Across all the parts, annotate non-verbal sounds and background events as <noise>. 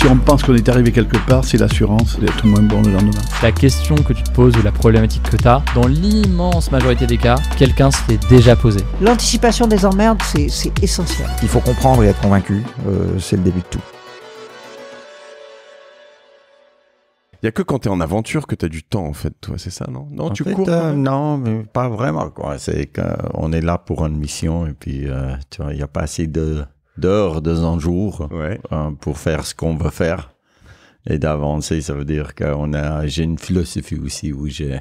si on pense qu'on est arrivé quelque part, c'est l'assurance d'être moins bon le lendemain. La question que tu te poses ou la problématique que tu as, dans l'immense majorité des cas, quelqu'un s'est déjà posé. L'anticipation des emmerdes, c'est essentiel. Il faut comprendre et être convaincu, euh, c'est le début de tout. Il n'y a que quand tu es en aventure que tu as du temps, en fait, toi, c'est ça, non Non, tu cours euh, Non, mais pas vraiment, quoi. C'est qu'on euh, est là pour une mission et puis, tu vois, il n'y a pas assez de d'heures dans un jour pour faire ce qu'on veut faire et d'avancer. Ça veut dire que a, j'ai une philosophie aussi où j'ai,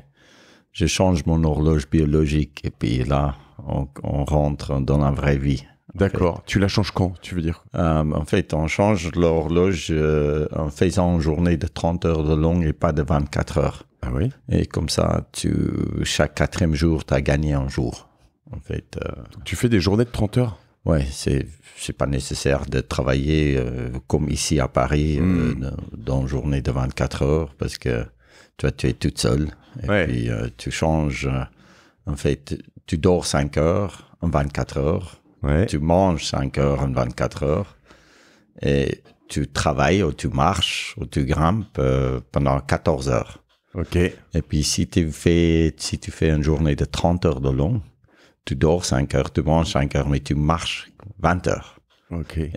je change mon horloge biologique et puis là, on, rentre dans la vraie vie. D'accord. Tu la changes quand, tu veux dire euh, En fait, on change l'horloge euh, en faisant une journée de 30 heures de longue et pas de 24 heures. Ah oui Et comme ça, tu, chaque quatrième jour, tu as gagné un jour. En fait, euh. Tu fais des journées de 30 heures oui, c'est c'est pas nécessaire de travailler euh, comme ici à Paris euh, hmm. dans une journée de 24 heures parce que toi tu es toute seule et puis euh, tu changes en fait tu dors 5 heures en 24 heures tu manges 5 heures en 24 heures et tu travailles ou tu marches ou tu grimpes pendant 14 heures. OK. Et puis si tu fais si tu fais une journée de 30 heures de long tu dors 5 heures, tu manges 5 heures, mais tu marches 20 heures.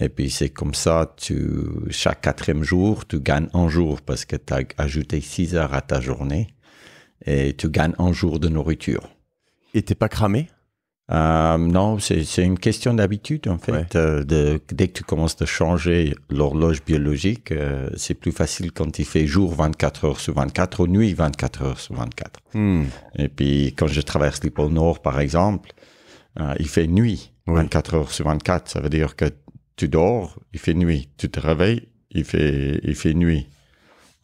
Et puis c'est comme ça, tu, chaque quatrième jour, tu gagnes un jour parce que tu as ajouté 6 heures à ta journée et tu gagnes un jour de nourriture. Et n'es pas cramé euh, Non, c'est une question d'habitude en fait. Euh, de, dès que tu commences à changer l'horloge biologique, euh, c'est plus facile quand il fait jour 24 heures sur 24 ou nuit 24 heures sur 24. Hmm. Et puis quand je traverse les pôles Nord par exemple, euh, il fait nuit, 24 heures sur 24. Ça veut dire que tu dors, il fait nuit. Tu te réveilles, il fait, nuit.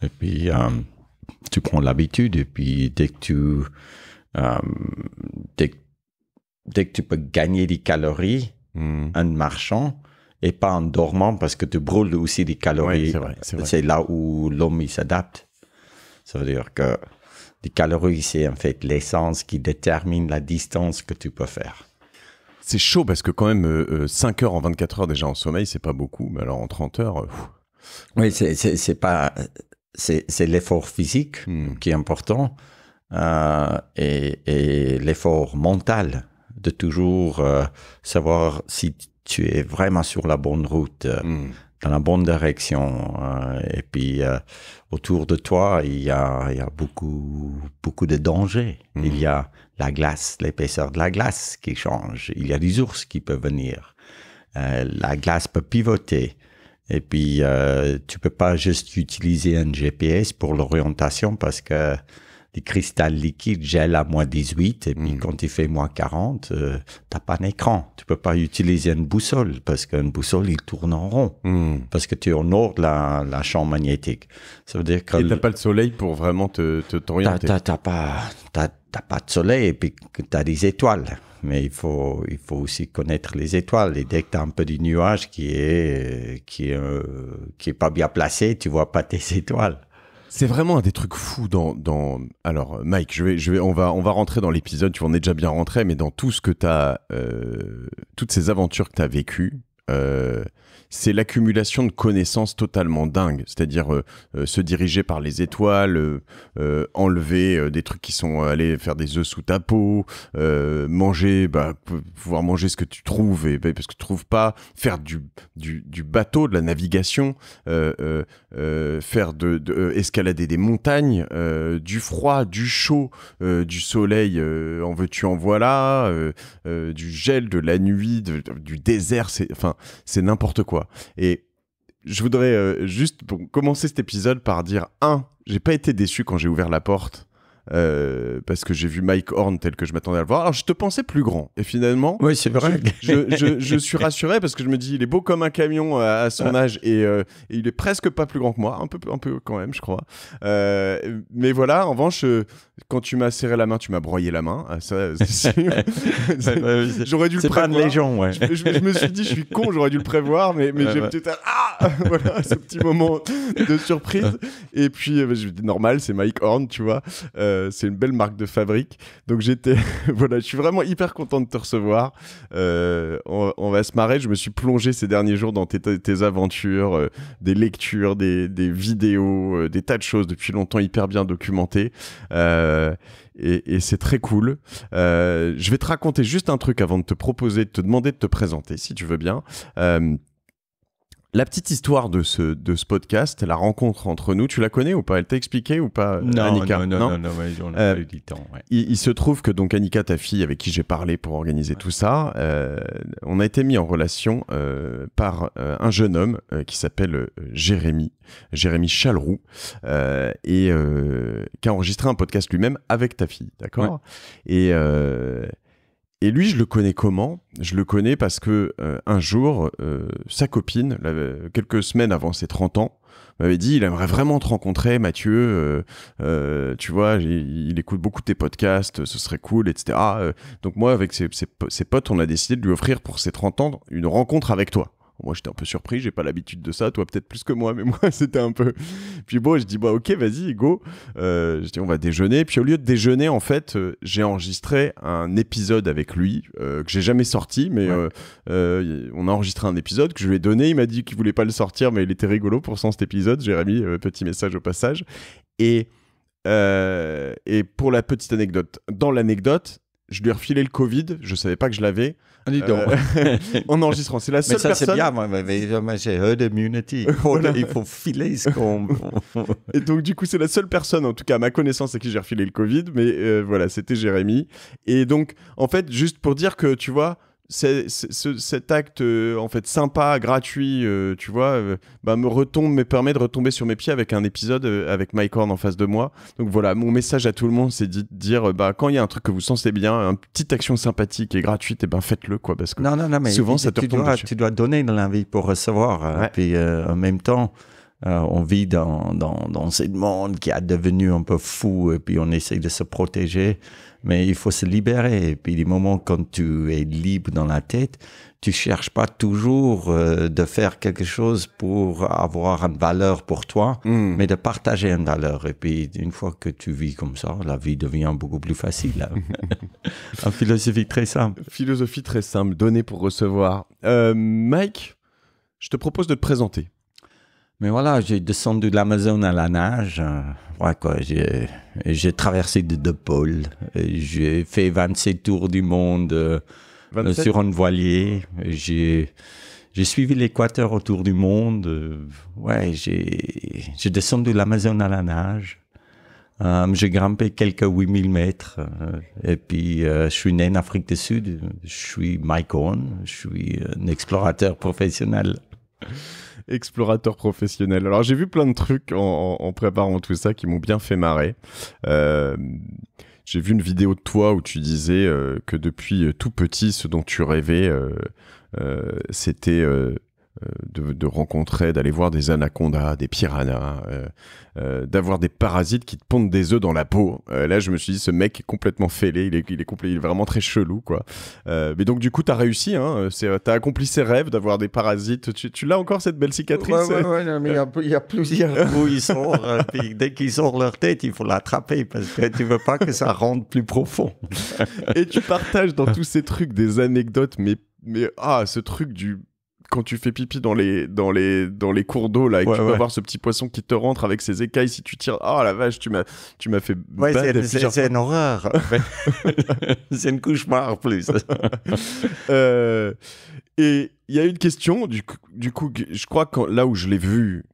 Et puis, euh, tu prends l'habitude. Et puis, dès que tu, euh, dès, que tu peux gagner des calories hmm. en marchant, et pas en dormant parce que tu brûles aussi des calories. c'est là où l'homme s'adapte. Ça veut dire que les calories, c'est en fait l'essence qui détermine la distance que tu peux faire. C'est chaud parce que quand même, 5 euh, euh, heures en 24 heures déjà en sommeil, c'est pas beaucoup. Mais alors en 30 heures. Euh, oui, c'est pas. C'est l'effort physique hmm. qui est important et, et l'effort mental de toujours savoir si tu es vraiment sur la bonne route. Hmm dans la bonne direction. Euh, et puis, euh, autour de toi, il y a, beaucoup, beaucoup de dangers. Mhm. Il y a la glace, l'épaisseur de la glace qui change. Il y a des ours qui peuvent venir. Euh, la glace peut pivoter. Et puis, tu peux pas juste utiliser un GPS pour l'orientation parce que des cristals liquides gèlent à moins 18 et puis mm. quand il fait moins 40, tu euh, t'as pas d'écran. écran. Tu peux pas utiliser une boussole parce qu'une boussole, il tourne en rond mm. parce que tu es au nord de la, la champ magnétique. Ça veut dire que... pas le soleil pour vraiment te, t'orienter. Tu n'as pas, pas de soleil et puis as des étoiles mais il faut, il faut aussi connaître les étoiles. Et dès que tu as un peu du nuage qui est, qui, est, euh, qui est pas bien placé, tu vois pas tes <laughs> étoiles. C'est vraiment un des trucs fous dans, dans... Alors, Mike, je vais, je vais, on, va, on va rentrer dans l'épisode, tu en es déjà bien rentré, mais dans tout ce que t'as euh, toutes ces aventures que t'as vécues, euh, c'est l'accumulation de connaissances totalement dingues, c'est-à-dire euh, euh, se diriger par les étoiles, enlever des trucs qui sont allés faire des œufs sous ta peau, manger, bah, pouvoir manger ce que tu trouves et bah, parce que tu trouves pas, faire du, du, bateau, de la navigation, faire de, escalader des montagnes, du froid, du chaud, du soleil, en veux-tu en voilà, du gel, de la nuit, du désert, c'est enfin c'est n'importe quoi. Et je voudrais euh, juste commencer cet épisode par dire un, j'ai pas été déçu quand j'ai ouvert la porte euh, parce que j'ai vu Mike Horn tel que je m'attendais à le voir. Alors je te pensais plus grand et finalement, oui c'est vrai. Je, suis rassuré parce que je me dis il est beau comme un camion à, son âge euh, et, il est presque pas plus grand que moi, un peu un peu quand même je crois. Euh, mais voilà, en revanche, quand tu m'as serré la main, tu m'as broyé la main, ah, ça <laughs> j'aurais dû le prévoir. Pas de ouais. je, me suis dit je suis con, j'aurais dû le prévoir, mais, mais j'ai peut-être ah <laughs> voilà ce petit moment de surprise et puis normal c'est Mike Horn tu vois. Euh, euh, c'est une belle marque de fabrique. Donc j'étais, <laughs> voilà, je suis vraiment hyper content de te recevoir. Euh, on, va se marrer. Je me suis plongé ces derniers jours dans tes, aventures, euh, des lectures, des, vidéos, des tas de choses depuis longtemps hyper bien documentées. et c'est très cool. je vais te raconter juste un truc avant de te proposer, de te demander de te présenter, si tu veux bien. La petite histoire de ce, de ce podcast, la rencontre entre nous, tu la connais ou pas Elle t'a expliqué ou pas euh, Annika Non, non, non, non, ouais, euh, eu du temps. Il, se trouve que donc Annika, ta fille avec qui j'ai parlé pour organiser tout ça, euh, on a été mis en relation par un jeune homme qui s'appelle Jérémy, Jérémy Chalroux, et qui a enregistré un podcast lui-même avec ta fille, d'accord Et et lui, je le connais comment Je le connais parce que euh, un jour, euh, sa copine, quelques semaines avant ses 30 ans, m'avait dit il aimerait vraiment te rencontrer, Mathieu. Euh, tu vois, il, écoute beaucoup de tes podcasts, ce serait cool, etc. donc moi, avec ses, ses, potes, on a décidé de lui offrir pour ses 30 ans une rencontre avec toi. Moi, j'étais un peu surpris, j'ai pas l'habitude de ça. Toi, peut-être plus que moi, mais <laughs> moi, c'était un peu. Puis bon, je dis, bah, ok, vas-y, go. Euh, je dis, on va déjeuner. Puis au lieu de déjeuner, en fait, euh, j'ai enregistré un épisode avec lui euh, que j'ai jamais sorti, mais on a enregistré un épisode que je lui ai donné. Il m'a dit qu'il voulait pas le sortir, mais il était rigolo pour ça, cet épisode. Jérémy, petit message au passage. Et, et pour la petite anecdote, dans l'anecdote, je lui ai refilé le Covid, je savais pas que je l'avais. Ah, euh, <laughs> en enregistrant, c'est la seule mais ça, C'est bien, moi, j'ai heard immunity. <laughs> Il faut filer ce qu'on. <laughs> et donc, du coup, c'est la seule personne, en tout cas à ma connaissance, à qui j'ai refilé le Covid. Mais euh, voilà, c'était Jérémy. Et donc, en fait, juste pour dire que tu vois, c'est, cet acte euh, en fait sympa, gratuit, euh, tu vois, euh, bah, me retombe, me permet de retomber sur mes pieds avec un épisode avec Mike Horn en face de moi. Donc voilà, mon message à tout le monde, c'est de dire bah quand il y a un truc que vous sentez bien, une petite action sympathique et gratuite, et eh ben faites-le quoi, parce que non, non, mais souvent ça te tu dois, Tu dois donner de l'envie pour recevoir, et hein. puis en même temps. on vit dans, dans, ce monde qui a devenu un peu fou et puis on essaie de se protéger. Mais il faut se libérer. Et puis du moment quand tu es libre dans la tête, tu cherches pas toujours euh, de faire quelque chose pour avoir une valeur pour toi, hmm. mais de partager une valeur. Et puis une fois que tu vis comme ça, la vie devient beaucoup plus facile. <laughs> Un philosophie très simple. Philosophie très simple, donner pour recevoir. Euh, Mike, je te propose de te présenter. Mais voilà, j'ai descendu de l'Amazon à la nage. Euh, ouais, quoi, j'ai traversé de deux pôles. J'ai fait 27 tours du monde euh, sur un voilier. J'ai suivi l'équateur autour du monde. Euh, ouais, j'ai descendu de l'Amazon à la nage. j'ai grimpé quelques 8000 mètres. et puis, je suis né en Afrique du Sud. Je suis Mike Horn. Je suis un explorateur professionnel explorateur professionnel. Alors j'ai vu plein de trucs en, préparant tout ça qui m'ont bien fait marrer. Euh, j'ai vu une vidéo de toi où tu disais euh, que depuis tout petit, ce dont tu rêvais, euh, c'était euh, de, rencontrer, d'aller voir des anacondas, des piranhas, euh, euh, d'avoir des parasites qui te pondent des œufs dans la peau. là, je me suis dit, ce mec est complètement fêlé, il est, il vraiment très chelou, quoi. mais donc, du coup, tu as réussi, hein, c'est, t'as accompli ses rêves d'avoir des parasites. Tu, l'as encore, cette belle cicatrice Oui, mais il y, a plusieurs <laughs> ils sortent, dès qu'ils sortent leur tête, il faut l'attraper, parce que tu veux pas que ça rentre plus profond. Et tu partages dans tous ces trucs des anecdotes, mais, mais ah, ce truc du quand tu fais pipi dans les, dans les, dans les cours d'eau, là, et que tu vas voir ce petit poisson qui te rentre avec ses écailles, si tu tires, oh la vache, tu m'as, fait. Ouais, c'est, une horreur. <laughs> <laughs> c'est une cauchemar, plus. <laughs> Euh, et il y a une question, du coup, du coup je crois que là où je l'ai vu,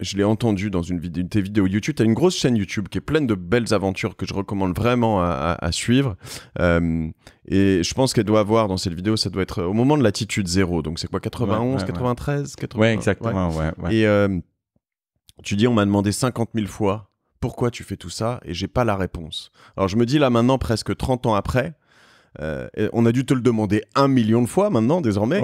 je l'ai entendu dans une, vidéo, tes vidéos YouTube. Tu as une grosse chaîne YouTube qui est pleine de belles aventures que je recommande vraiment à, suivre. Euh, et je pense qu'elle doit avoir dans cette vidéo, ça doit être au moment de latitude zéro. Donc c'est quoi, 91, 93 80, Ouais, exactement. Et euh, tu dis, on m'a demandé 50 000 fois pourquoi tu fais tout ça et j'ai pas la réponse. Alors je me dis là maintenant, presque 30 ans après, euh, on a dû te le demander un million de fois maintenant, désormais.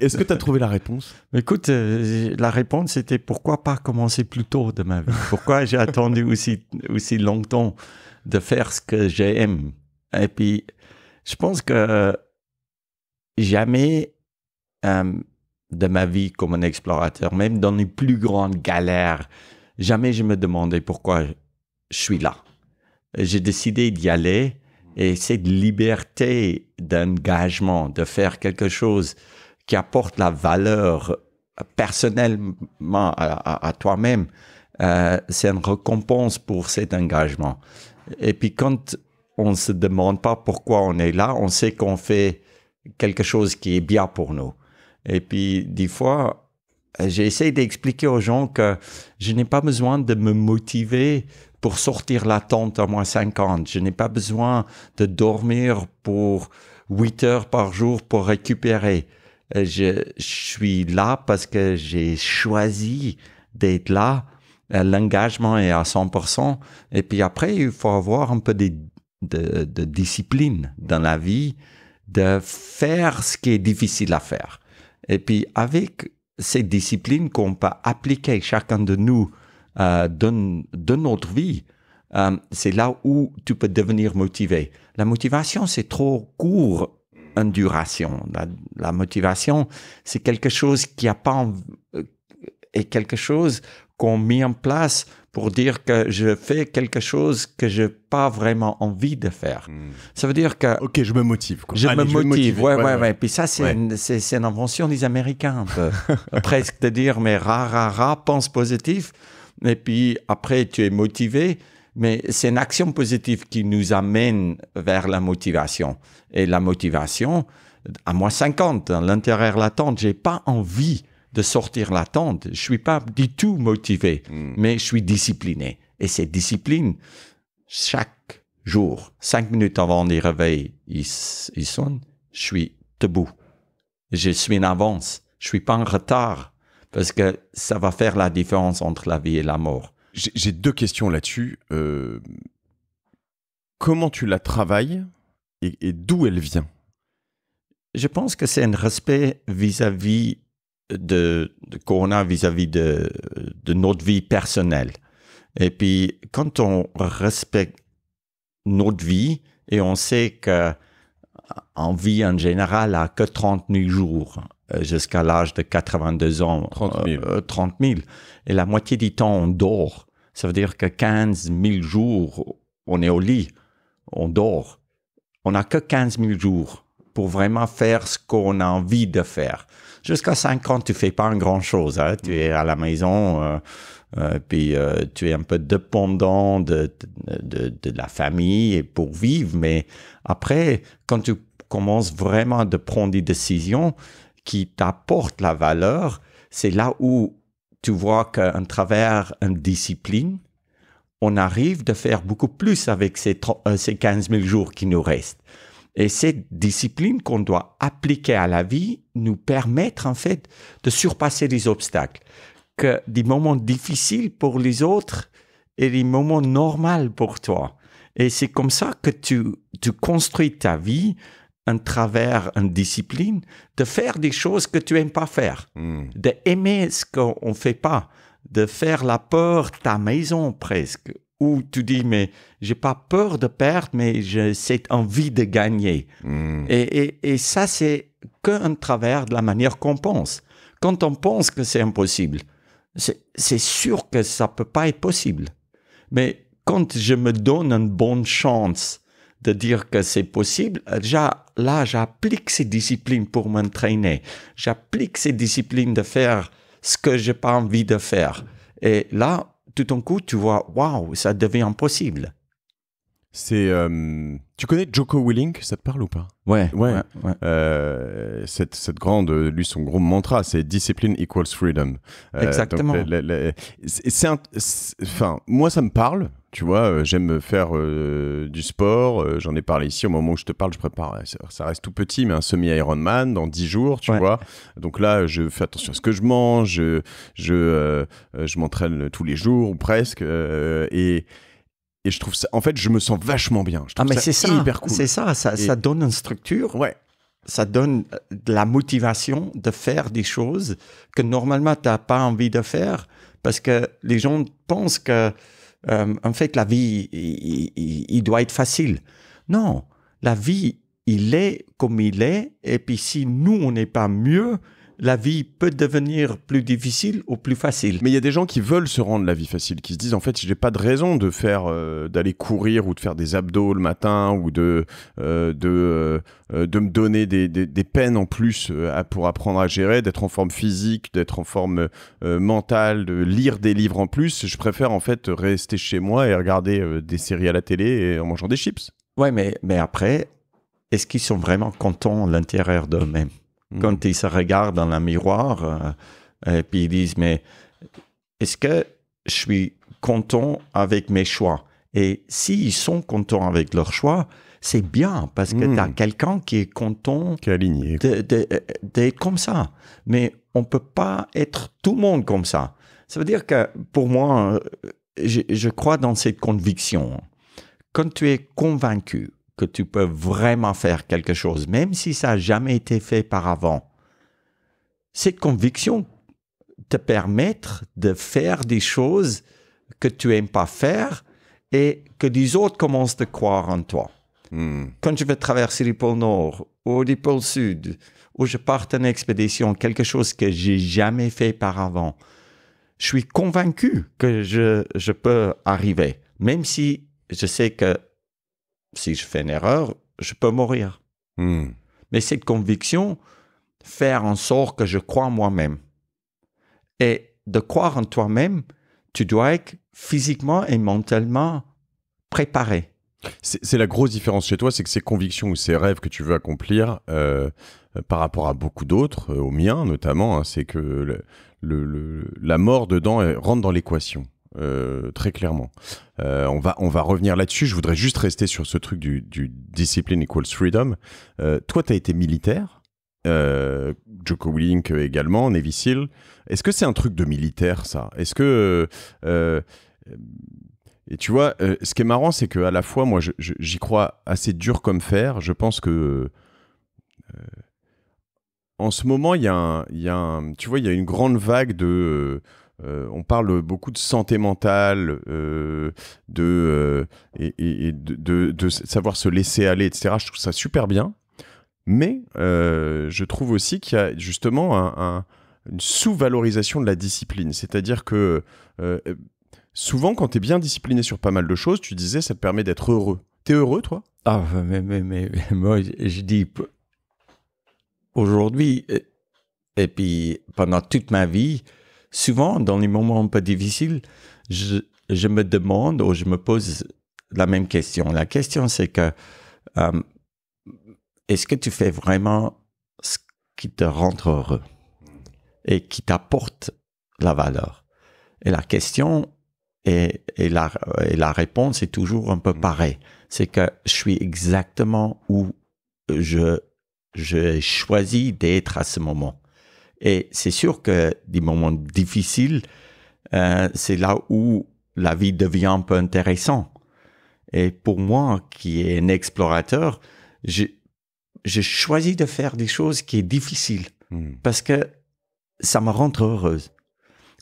Est-ce que tu as trouvé la réponse <laughs> Écoute, euh, la réponse c'était pourquoi pas commencer plus tôt de ma vie Pourquoi <laughs> j'ai attendu aussi, aussi longtemps de faire ce que j'aime Et puis, je pense que jamais euh, de ma vie comme un explorateur, même dans les plus grandes galères, jamais je me demandais pourquoi je suis là. J'ai décidé d'y aller et cette liberté d'engagement, de faire quelque chose qui apporte la valeur personnellement à, toi-même, euh, c'est une récompense pour cet engagement. Et puis quand on ne se demande pas pourquoi on est là, on sait qu'on fait quelque chose qui est bien pour nous. Et puis des fois, j'essaie d'expliquer aux gens que je n'ai pas besoin de me motiver pour sortir la tente à moins 50. Je n'ai pas besoin de dormir pour 8 heures par jour pour récupérer. Euh, je, suis là parce que j'ai choisi d'être là. Euh, l'engagement est à 100%. Et puis après, il faut avoir un peu de, discipline dans la vie, de faire ce qui est difficile à faire. Et puis avec ces disciplines qu'on peut appliquer chacun de nous euh, de, notre vie, euh, c'est là où tu peux devenir motivé. La motivation, c'est trop court en duration. La, motivation, c'est quelque chose qui a pas et euh, quelque chose qu'on met en place pour dire que je fais quelque chose que je n'ai pas vraiment envie de faire. Hmm. Ça veut dire que... Ok, je me motive. Je, me motive, ouais, ouais, ouais, Puis ça, c'est une, invention des Américains, un peu. <laughs> presque de dire, mais ra, ra, pense positif et puis après tu es motivé, mais c'est une action positive qui nous amène vers la motivation. Et la motivation, à moins 50, hein, l'intérieur de la tente, j'ai pas envie de sortir la tente. Je suis pas du tout motivé, hmm. mais je suis discipliné. Et cette discipline, chaque jour, cinq minutes avant les réveils, ils, ils sonnent, je suis debout. Je suis en avance. Je suis pas en retard parce que ça va faire la différence entre la vie et la mort. J'ai deux questions là-dessus. Euh, comment tu la travailles et, d'où elle vient Je pense que c'est un respect vis-à-vis de, Corona, vis-à-vis de, notre vie personnelle. Et puis, quand on respecte notre vie et on sait que en vie en général à que 38 jours euh, jusqu'à l'âge de 82 ans. 30 euh, 000. Euh, et la moitié du temps, on dort. Ça veut dire que 15 000 jours, on est au lit, on dort. On n'a que 15 000 jours pour vraiment faire ce qu'on a envie de faire. Jusqu'à 50, ans, tu fais pas grand-chose. Hein. Tu es à la maison, puis tu es un peu dépendant de, de, la famille pour vivre. Mais après, quand tu commences vraiment de prendre des décisions, qui t'apporte la valeur, c'est là où tu vois qu'en travers une discipline, on arrive de faire beaucoup plus avec ces, 15 000 euh, jours qui nous restent. Et cette discipline qu'on doit appliquer à la vie nous permettre en fait de surpasser les obstacles, que des moments difficiles pour les autres et des moments normaux pour toi. Et c'est comme ça que tu construis ta vie, un travers, une discipline, de faire des choses que tu aimes pas faire, hmm. de d'aimer ce qu'on fait pas, de faire la peur ta maison presque, où tu dis mais j'ai pas peur de perdre, mais j'ai cette envie de gagner. Hmm. Et, et, ça c'est qu'un travers de la manière qu'on pense. Quand on pense que c'est impossible, c'est sûr que ça peut pas être possible. Mais quand je me donne une bonne chance de dire que c'est possible, déjà, là, j'applique ces disciplines pour m'entraîner. J'applique ces disciplines de faire ce que j'ai pas envie de faire. Et là, tout d'un coup, tu vois, waouh, ça devient possible. C'est, euh, tu connais Joko Willink, ça te parle ou pas Ouais. Ouais. Euh, cette, cette, grande, lui, son gros mantra, c'est discipline equals freedom. Euh, Exactement. Enfin, moi, ça me parle tu vois, euh, j'aime faire euh, du sport. Euh, j'en ai parlé ici. Au moment où je te parle, je prépare. Ça reste tout petit, mais un semi-Ironman dans 10 jours, tu vois. Donc là, je fais attention à ce que je mange. Je, je, m'entraîne tous les jours ou presque. et. Et je trouve ça, en fait, je me sens vachement bien. Je ah, mais c'est ça, hyper cool. C'est ça, ça, ça donne une structure. Ouais ça donne de la motivation de faire des choses que normalement tu n'as pas envie de faire parce que les gens pensent que euh, en fait, la vie, il, doit être facile. Non, la vie, il est comme il est, et puis si nous, on n'est pas mieux, la vie peut devenir plus difficile ou plus facile. Mais il y a des gens qui veulent se rendre la vie facile, qui se disent en fait, j'ai pas de raison de faire, euh, d'aller courir ou de faire des abdos le matin ou de euh, de euh, de me donner des, peines en plus pour apprendre à gérer, d'être en forme physique, d'être en forme mentale, de lire des livres en plus. Je préfère en fait rester chez moi et regarder des séries à la télé et en mangeant des chips. Ouais, mais mais après, est-ce qu'ils sont vraiment contents à l'intérieur d'eux-mêmes Mm. quand ils se regardent dans le miroir et euh, euh, puis ils disent mais est-ce que je suis content avec mes choix Et s'ils sont contents avec leurs choix, c'est bien parce que mm. tu as quelqu'un qui est content d'être comme ça. Mais on ne peut pas être tout le monde comme ça. Ça veut dire que pour moi, euh, je crois dans cette conviction. Quand tu es convaincu que tu peux vraiment faire quelque chose, même si ça n'a jamais été fait par avant. Cette conviction te permettre de faire des choses que tu aimes pas faire et que les autres commencent à croire en toi. Hmm. Quand je vais traverser le pôle Nord ou le pôle Sud, ou je pars en expédition, quelque chose que j'ai jamais fait par avant, je suis convaincu que je peux arriver, même si je sais que si je fais une erreur, je peux mourir. Hmm. Mais cette conviction, faire en sorte que je crois en moi-même. Et de croire en toi-même, tu dois être physiquement et mentalement préparé. C'est la grosse différence chez toi, c'est que ces convictions ou ces rêves que tu veux accomplir euh, par rapport à beaucoup d'autres, euh, au mien notamment, hein, c'est que la mort dedans rentre dans l'équation. Euh, très clairement. Euh, on, va, on va revenir là-dessus. Je voudrais juste rester sur ce truc du, discipline equals freedom. Euh, toi, tu as été militaire, Joko Willink également, Nevisil Est-ce que c'est un truc de militaire, ça Est-ce que. et tu vois, ce qui est marrant, c'est qu'à la fois, moi, j'y crois assez dur comme fer. Je pense que en ce moment, il y, y, a tu vois, il y a une grande vague de euh, on parle beaucoup de santé mentale, euh, de, euh, et, de, savoir se laisser aller, etc. Je trouve ça super bien. Mais je trouve aussi qu'il y a justement une sous-valorisation de la discipline. C'est-à-dire que souvent, quand tu es bien discipliné sur pas mal de choses, tu disais, ça te permet d'être heureux. Tu es heureux, toi Ah, mais, moi, je dis, aujourd'hui, et puis pendant toute ma vie, souvent, dans les moments un peu difficiles, je, me demande ou je me pose la même question. La question, c'est que euh, est-ce que tu fais vraiment ce qui te rend heureux et qui t'apporte la valeur Et la question et, la, réponse est toujours un peu mmh. pareil. C'est que je suis exactement où je, je choisis d'être à ce moment. Et c'est sûr que des moments difficiles, euh, c'est là où la vie devient un peu intéressante. Et pour moi, qui est un explorateur, j'ai choisi de faire des choses qui sont difficiles hmm. parce que ça me rend heureuse.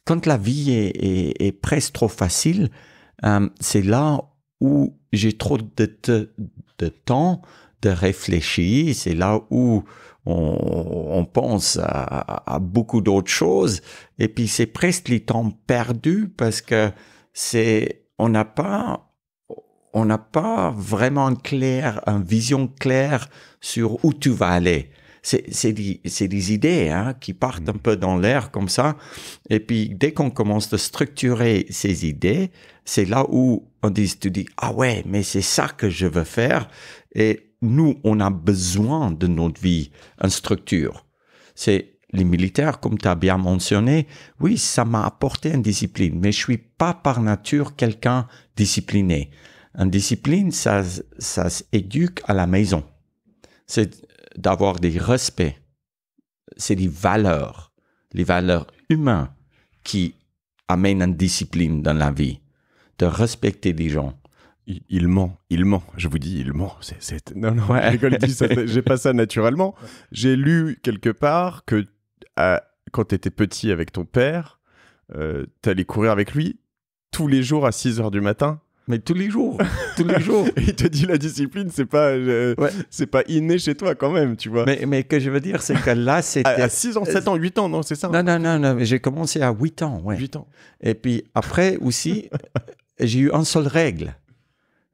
Quand la vie est, presque trop facile, euh, c'est là où j'ai trop de, temps de réfléchir, c'est là où on, pense à, beaucoup d'autres choses et puis c'est presque les temps perdu parce que c'est on n'a pas on n'a pas vraiment clair, une vision claire sur où tu vas aller. C'est des, des, idées hein, qui partent un mm. peu dans l'air comme ça. Et puis, dès qu'on commence de structurer ces idées, c'est là où on dit, tu dis, ah ouais, mais c'est ça que je veux faire. Et nous, on a besoin de notre vie, une structure. C'est les militaires, comme tu as bien mentionné, oui, ça m'a apporté une discipline, mais je suis pas par nature quelqu'un discipliné. Une discipline, ça, ça s'éduque à la maison. C'est d'avoir des respects. C'est des valeurs, les valeurs humaines qui amènent une discipline dans la vie. De respecter les gens, il, ment, il ment. Je vous dis, il ment. C'est, Non, non, <laughs> j'ai pas ça naturellement. J'ai lu quelque part que euh, quand tu étais petit avec ton père, euh, tu allais courir avec lui tous les jours à 6 heures du matin. Mais tous les jours, <laughs> tous les jours. il te dit la discipline, c'est pas, euh, c'est pas inné chez toi quand même, tu vois. Mais, mais que je veux dire, c'est que là, <laughs> c'était. à, 6 ans, 7 ans, 8 ans, non, c'est ça Non, hein. non, non, non j'ai commencé à 8 ans, ouais. 8 ans. Et puis après aussi, j'ai eu un seul règle.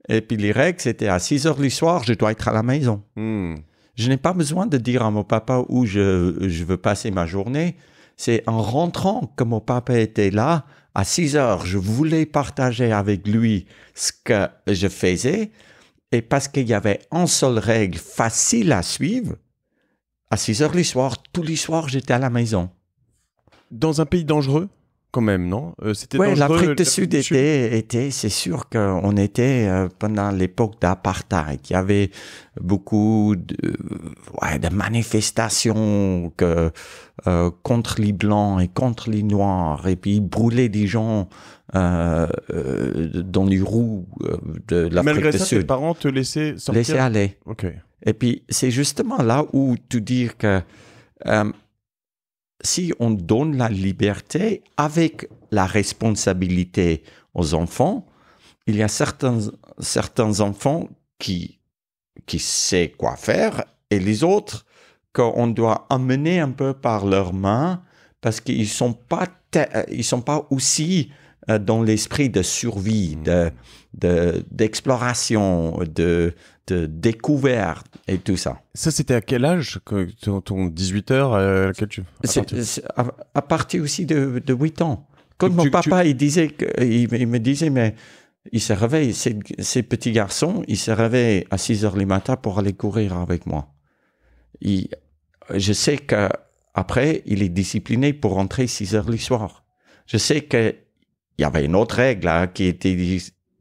Et puis les règles, c'était à 6 heures du soir, je dois être à la maison. Hmm. Je n'ai pas besoin de dire à mon papa où je, veux passer ma journée. C'est en rentrant que mon papa était là. À 6 heures, je voulais partager avec lui ce que je faisais. Et parce qu'il y avait une seule règle facile à suivre, à 6 heures du soir, tous les soirs, j'étais à la maison. Dans un pays dangereux quand même, non euh, C'était Oui, l'Afrique du Sud était, était c'est sûr qu'on était euh, pendant l'époque d'apartheid. Il y avait beaucoup de, euh, de manifestations que, contre les blancs et contre les noirs, et puis ils brûlaient des gens dans les roues de l'Afrique du Sud. Malgré ça, tes parents te laissaient sortir Laisser aller. Ok. Et puis c'est justement là où tu dis que si on donne la liberté avec la responsabilité aux enfants, il y a certains, certains enfants qui, qui savent quoi faire et les autres qu'on doit amener un peu par leurs mains parce qu'ils ne sont, pas ils sont pas aussi euh, dans l'esprit de survie, mmh. d'exploration, de, d'exploration, de, de découverte et tout ça. Ça, c'était à quel âge que, ton, 18 heures euh, à, tu... partir... aussi de, 8 ans. Quand mon papa, il, disait que, il, me disait, mais il se réveille, ces, petits garçons, il se réveille à 6 heures du matin pour aller courir avec moi. je sais qu'après, il est discipliné pour rentrer 6 heures du soir. Je sais qu'il y avait une autre règle hein, qui était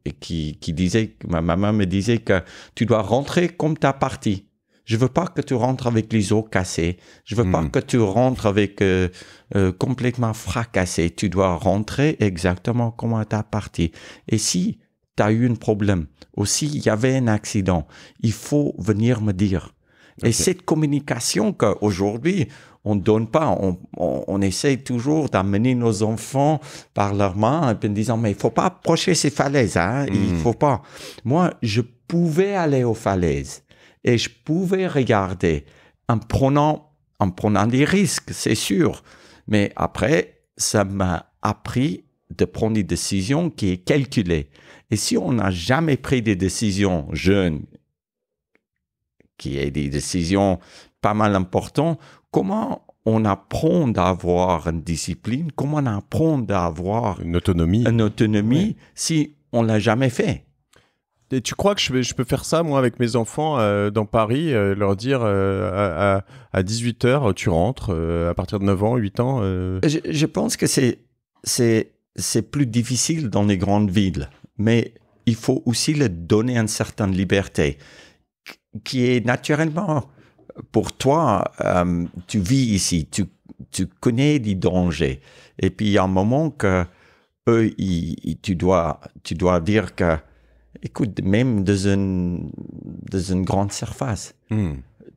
et qui, qui disait, ma maman me disait que tu dois rentrer comme t'as parti. Je veux pas que tu rentres avec les os cassés. Je veux pas hmm. que tu rentres avec euh, euh, complètement fracassé. Tu dois rentrer exactement comme t'as parti. Et si tu as eu un problème, ou s'il y avait un accident, il faut venir me dire. Et cette communication qu'aujourd'hui, on ne donne pas. On, on, essaie toujours d'amener nos enfants par leurs mains en disant, mais il faut pas approcher ces falaises, hein, il hmm. faut pas. Moi, je pouvais aller aux falaises et je pouvais regarder en prenant, en prenant des risques, c'est sûr. Mais après, ça m'a appris de prendre des décisions qui est calculées. Et si on n'a jamais pris des décisions jeunes, qui est des décisions pas mal importantes, comment on apprend d'avoir une discipline, comment on apprend d'avoir une autonomie, une autonomie si on l'a jamais fait. Et tu crois que je, peux faire ça, moi, avec mes enfants euh, dans Paris, euh, leur dire euh, à, 18h, tu rentres, à partir de 9 ans, 8 ans je, je, pense que c'est plus difficile dans les grandes villes, mais il faut aussi leur donner une certaine liberté qui est naturellement pour toi, euh, tu vis ici, tu, connais des dangers. Et puis, il y a un moment que eux, tu, dois, tu dois dire que, écoute, même dans une, grande surface, hmm.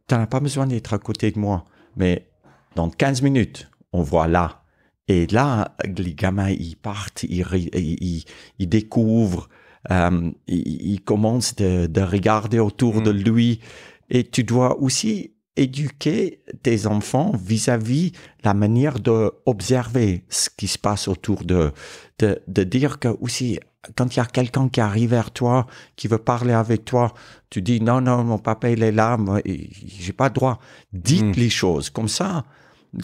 tu n'as pas besoin d'être à côté de moi. Mais dans 15 minutes, on voit là. Et là, les gamins, ils partent, ils, ils, ils découvrent, euh, ils, commencent de, regarder autour de hmm. lui. Et tu dois aussi éduquer tes enfants vis-à-vis la manière d'observer ce qui se passe autour d'eux. De, de dire que aussi, quand il y a quelqu'un qui arrive vers toi, qui veut parler avec toi, tu dis non, non, mon papa, il est là, j'ai pas droit. Dites hmm. les choses. Comme ça,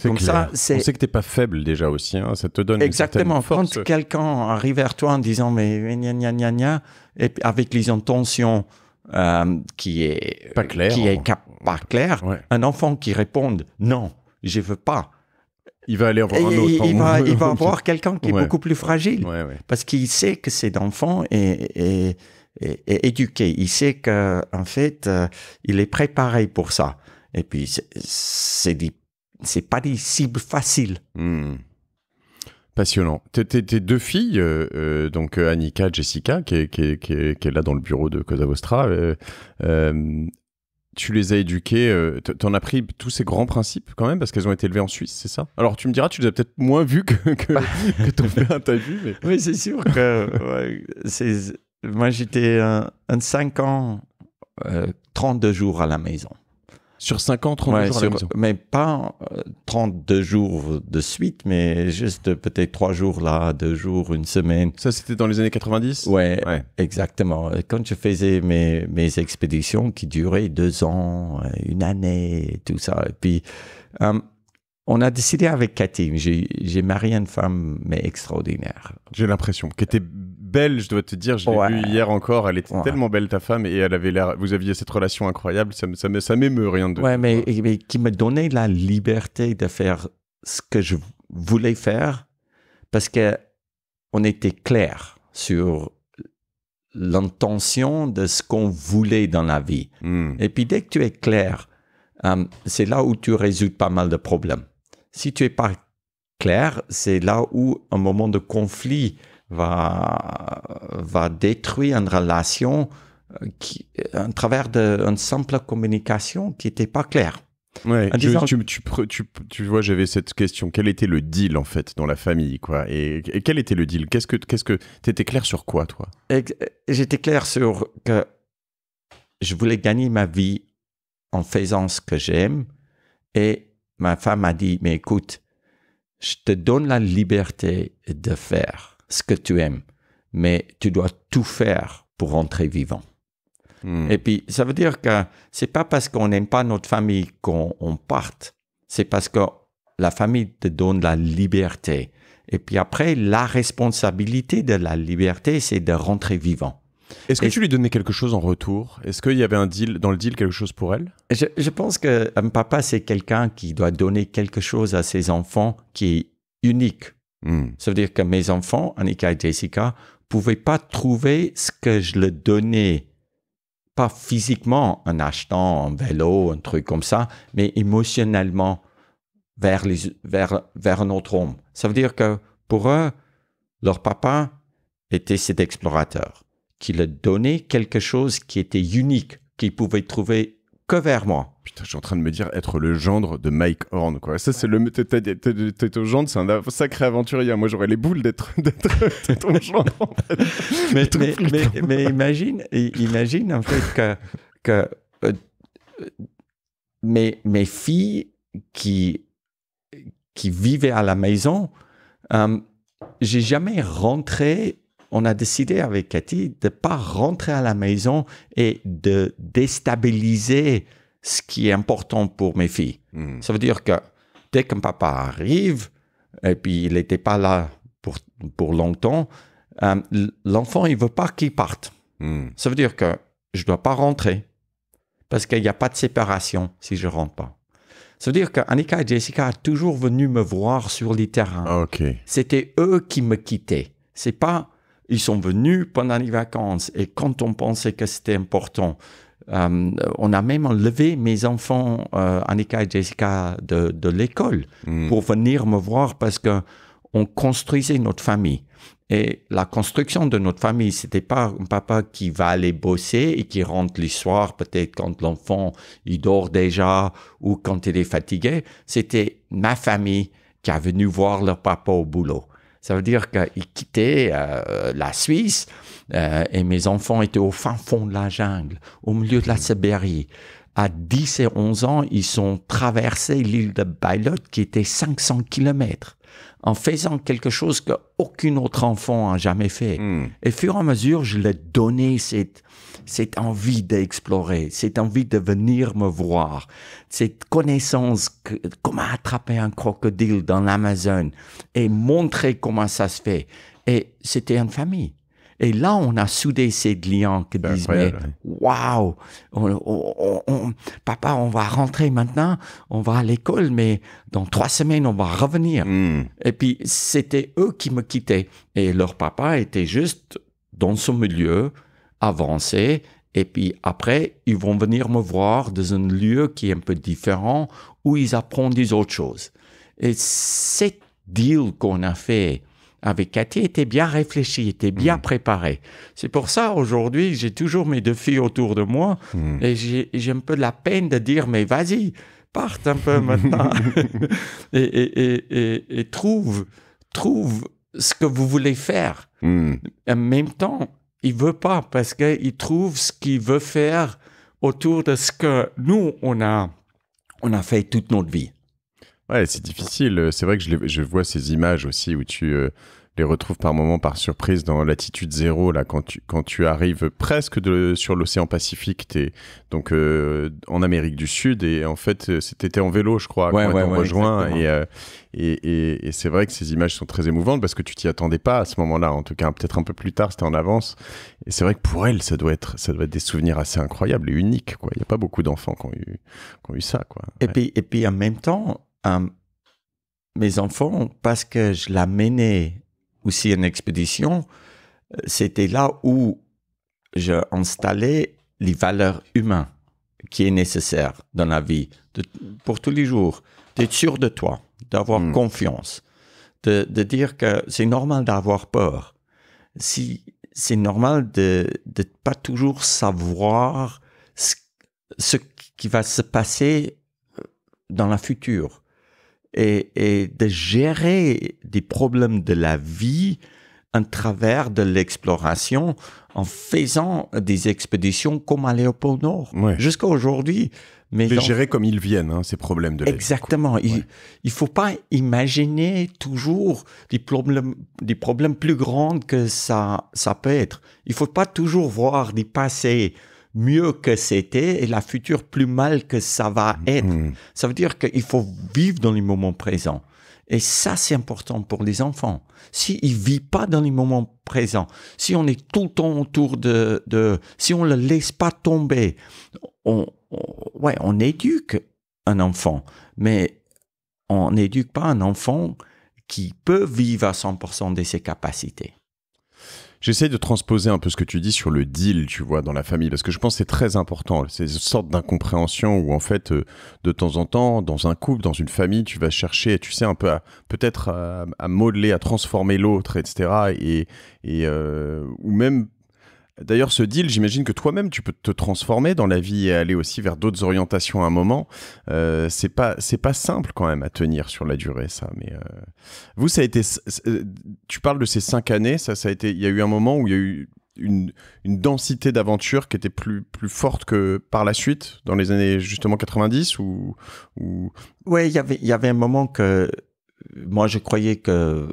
comme ça, c'est. On sait que t'es pas faible déjà aussi, hein. ça te donne Exactement. force. Quand quelqu'un arrive vers toi en disant mais gna gna et avec les intentions euh, qui est pas clair, qui est hein. pas clair, un enfant qui réponde non, je veux pas. Il va aller voir Il, hein. va, il va <laughs> voir quelqu'un qui est beaucoup plus fragile parce qu'il sait que cet enfant est, est, est, éduqué. Il sait que en fait, euh, il est préparé pour ça. Et puis, c'est c'est pas des cibles faciles. Hmm. Passionnant. Tes deux filles, euh, euh, donc euh, Annika, Jessica, qui est, là dans le bureau de Cosa Vostra, tu les as éduquées, tu en as pris tous ces grands principes quand même, parce qu'elles ont été élevées en Suisse, c'est ça Alors tu me diras, tu les as peut-être moins vues que, <laughs> ton père t'a vu. Mais... Oui, c'est sûr que moi j'étais un, un, 5 ans, 32 jours à la maison. Sur 5 ans, 32 jours à la maison. Mais pas 32 euh, jours de suite, mais juste peut-être 3 jours là, 2 jours, une semaine. Ça, c'était dans les années 90 ouais, exactement. Quand je faisais mes, expéditions qui duraient 2 ans, euh, une année, tout ça. Et puis, euh, on a décidé avec Cathy, j'ai marié une femme, mais extraordinaire. J'ai l'impression, qui était belle, je dois te dire, je l'ai vue hier encore, elle était tellement belle ta femme et elle avait vous aviez cette relation incroyable, ça, m'émeut rien de. Ouais, mais, mais qui me donnait la liberté de faire ce que je voulais faire parce que on était clair sur l'intention de ce qu'on voulait dans la vie. Hmm. Et puis dès que tu es clair, euh, c'est là où tu résous pas mal de problèmes. Si tu es pas clair, c'est là où un moment de conflit va, va détruire une relation euh, qui, à travers une simple communication qui n'était pas claire. tu, vois, j'avais cette question. Quel était le deal, en fait, dans la famille, quoi et, quel était le deal Qu'est-ce que... Qu'est-ce que... T'étais clair sur quoi, toi J'étais clair sur que je voulais gagner ma vie en faisant ce que j'aime. Et ma femme m'a dit, mais écoute, je te donne la liberté de faire ce que tu aimes, mais tu dois tout faire pour rentrer vivant. Hmm. Et puis, ça veut dire que c'est pas parce qu'on n'aime pas notre famille qu'on parte. C'est parce que la famille te donne la liberté. Et puis après, la responsabilité de la liberté, c'est de rentrer vivant. Est-ce que tu lui donnais quelque chose en retour Est-ce qu'il y avait un deal dans le deal quelque chose pour elle je, je, pense que un euh, papa c'est quelqu'un qui doit donner quelque chose à ses enfants qui est unique Hmm. Ça veut dire que mes enfants, Annika et Jessica, pouvaient pas trouver ce que je leur donnais. Pas physiquement en achetant un vélo, un truc comme ça, mais émotionnellement vers, vers, vers un autre homme. Ça veut dire que pour eux, leur papa était cet explorateur qui leur donnait quelque chose qui était unique, qu'ils pouvaient trouver que vers moi. Putain, je suis en train de me dire être le gendre de Mike Horn, quoi. Ça, c'est le. T'es au gendre, c'est un sacré aventurier. Moi, j'aurais les boules d'être <laughs> ton gendre, <laughs> mais, imagine, imagine, en fait, que, que euh, mes, mes, filles qui, qui vivaient à la maison, euh, j'ai jamais rentré on a décidé avec Cathy de ne pas rentrer à la maison et de déstabiliser ce qui est important pour mes filles. Hmm. Ça veut dire que dès que papa arrive, et puis il n'était pas là pour, longtemps, euh, l'enfant, il veut pas qu'il parte. Hmm. Ça veut dire que je dois pas rentrer parce qu'il n'y a pas de séparation si je rentre pas. Ça veut dire qu'Annika et Jessica sont toujours venu me voir sur les terrains. C'était eux qui me quittaient. C'est pas, ils sont venus pendant les vacances et quand on pensait que c'était important, euh, on a même enlevé mes enfants, euh, Annika et Jessica, de, l'école hmm. pour venir me voir parce que on construisait notre famille. Et la construction de notre famille, c'était pas un papa qui va aller bosser et qui rentre le soir, peut-être quand l'enfant il dort déjà ou quand il est fatigué. C'était ma famille qui a venu voir leur papa au boulot. Ça veut dire qu'ils quittaient euh, la Suisse euh, et mes enfants étaient au fin fond de la jungle, au milieu de la Sibérie. À 10 et 11 ans, ils ont traversé l'île de Bailot qui était 500 kilomètres en faisant quelque chose qu'aucun autre enfant n'a jamais fait. Hmm. Et fur et à mesure, je leur donnais cette, cette envie d'explorer, cette envie de venir me voir, cette connaissance que, comment attraper un crocodile dans l'Amazon et montrer comment ça se fait. Et c'était une famille. Et là, on a soudé ces liens qui disent, mais waouh, papa, on va rentrer maintenant, on va à l'école, mais dans trois semaines, on va revenir. Hmm. Et puis, c'était eux qui me quittaient. Et leur papa était juste dans son milieu, avancer. Et puis après, ils vont venir me voir dans un lieu qui est un peu différent où ils apprennent des autres choses. Et ce deal qu'on a fait avec Cathy était bien réfléchi, était bien mm. préparé. C'est pour ça aujourd'hui, j'ai toujours mes deux filles autour de moi mm. et j'ai un peu de la peine de dire mais vas-y, parte un peu maintenant <laughs> <laughs> et, et, et, et, trouve trouve ce que vous voulez faire. Mm. En même temps, il veut pas parce qu'il trouve ce qu'il veut faire autour de ce que nous, on a, on a fait toute notre vie. Ouais, c'est difficile. C'est vrai que je, vois ces images aussi où tu, euh, les retrouve par moment, par surprise dans l'attitude zéro, là, quand tu, quand tu arrives presque de, sur l'océan Pacifique, tu es donc euh, en Amérique du Sud, et en fait, euh, c'était en vélo, je crois, quand on rejoint, euh, et, et, c'est vrai que ces images sont très émouvantes parce que tu t'y attendais pas à ce moment-là, en tout cas, peut-être un peu plus tard, c'était en avance, et c'est vrai que pour elle, ça doit être, ça doit être des souvenirs assez incroyables et uniques, quoi. Il n'y a pas beaucoup d'enfants qui ont eu, qui ont eu ça, quoi. Et, puis, et puis, en même temps, mes enfants, parce que je l'amenais aussi une expédition, euh, c'était là où j'ai installé les valeurs humaines qui est nécessaire dans la vie pour tous les jours, d'être sûr de toi, d'avoir hmm. confiance, de, dire que c'est normal d'avoir peur. Si, c'est normal de ne pas toujours savoir ce, ce, qui va se passer euh, dans la future et, de gérer des problèmes de la vie en travers de l'exploration en faisant des expéditions comme à Léopold Nord jusqu'à aujourd'hui. Mais gérer comme ils viennent, hein, ces problèmes de Exactement. Vie, il ne faut pas imaginer toujours des problèmes, des problèmes plus grands que ça, ça peut être. Il ne faut pas toujours voir des passés mieux que c'était et la future plus mal que ça va mm-hmm. être. Ça veut dire qu'il faut vivre dans le moment présent. Et ça, c'est important pour les enfants. S'ils ne vivent pas dans les moments présents, si on est tout le temps autour de... si on ne le laisse pas tomber, on éduque un enfant, mais on n'éduque pas un enfant qui peut vivre à 100% de ses capacités. J'essaie de transposer un peu ce que tu dis sur le deal, tu vois, dans la famille, parce que je pense que c'est très important. C'est une sorte d'incompréhension où, en fait, euh, de temps en temps, dans un couple, dans une famille, tu vas chercher, tu sais, un peu peut-être à, modeler, à transformer l'autre, etc. Et, et euh, ou même D'ailleurs, ce deal, j'imagine que toi-même, tu peux te transformer dans la vie et aller aussi vers d'autres orientations à un moment. Euh, c'est pas, pas simple quand même à tenir sur la durée, ça. Mais euh, vous, ça a été. Euh, tu parles de ces cinq années. Ça, ça a été. Il y a eu un moment où il y a eu une, densité d'aventures qui était plus, plus forte que par la suite, dans les années justement 90 ou. ou... Ouais, y il y avait un moment que moi je croyais que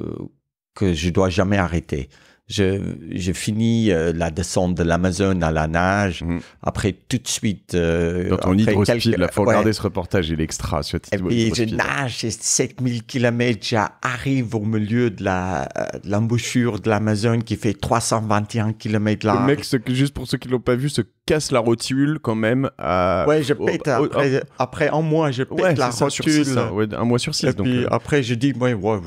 que je dois jamais arrêter je, finis euh, la descente de l'Amazon à la nage. Mhm. Après, tout de suite. Euh, Dans ton hydrospeed, il faut regarder ce reportage, il est extra. Ce et je nage, 7000 km, j'arrive au milieu euh, de l'embouchure de l'Amazon qui fait 321 km large. Le mec, juste pour ceux qui ne l'ont pas vu, se casse la rotule quand même. À... Ouais, je pète. après, un mois, je pète la rotule. un mois sur six. puis euh. après, je dis, ouais, ouais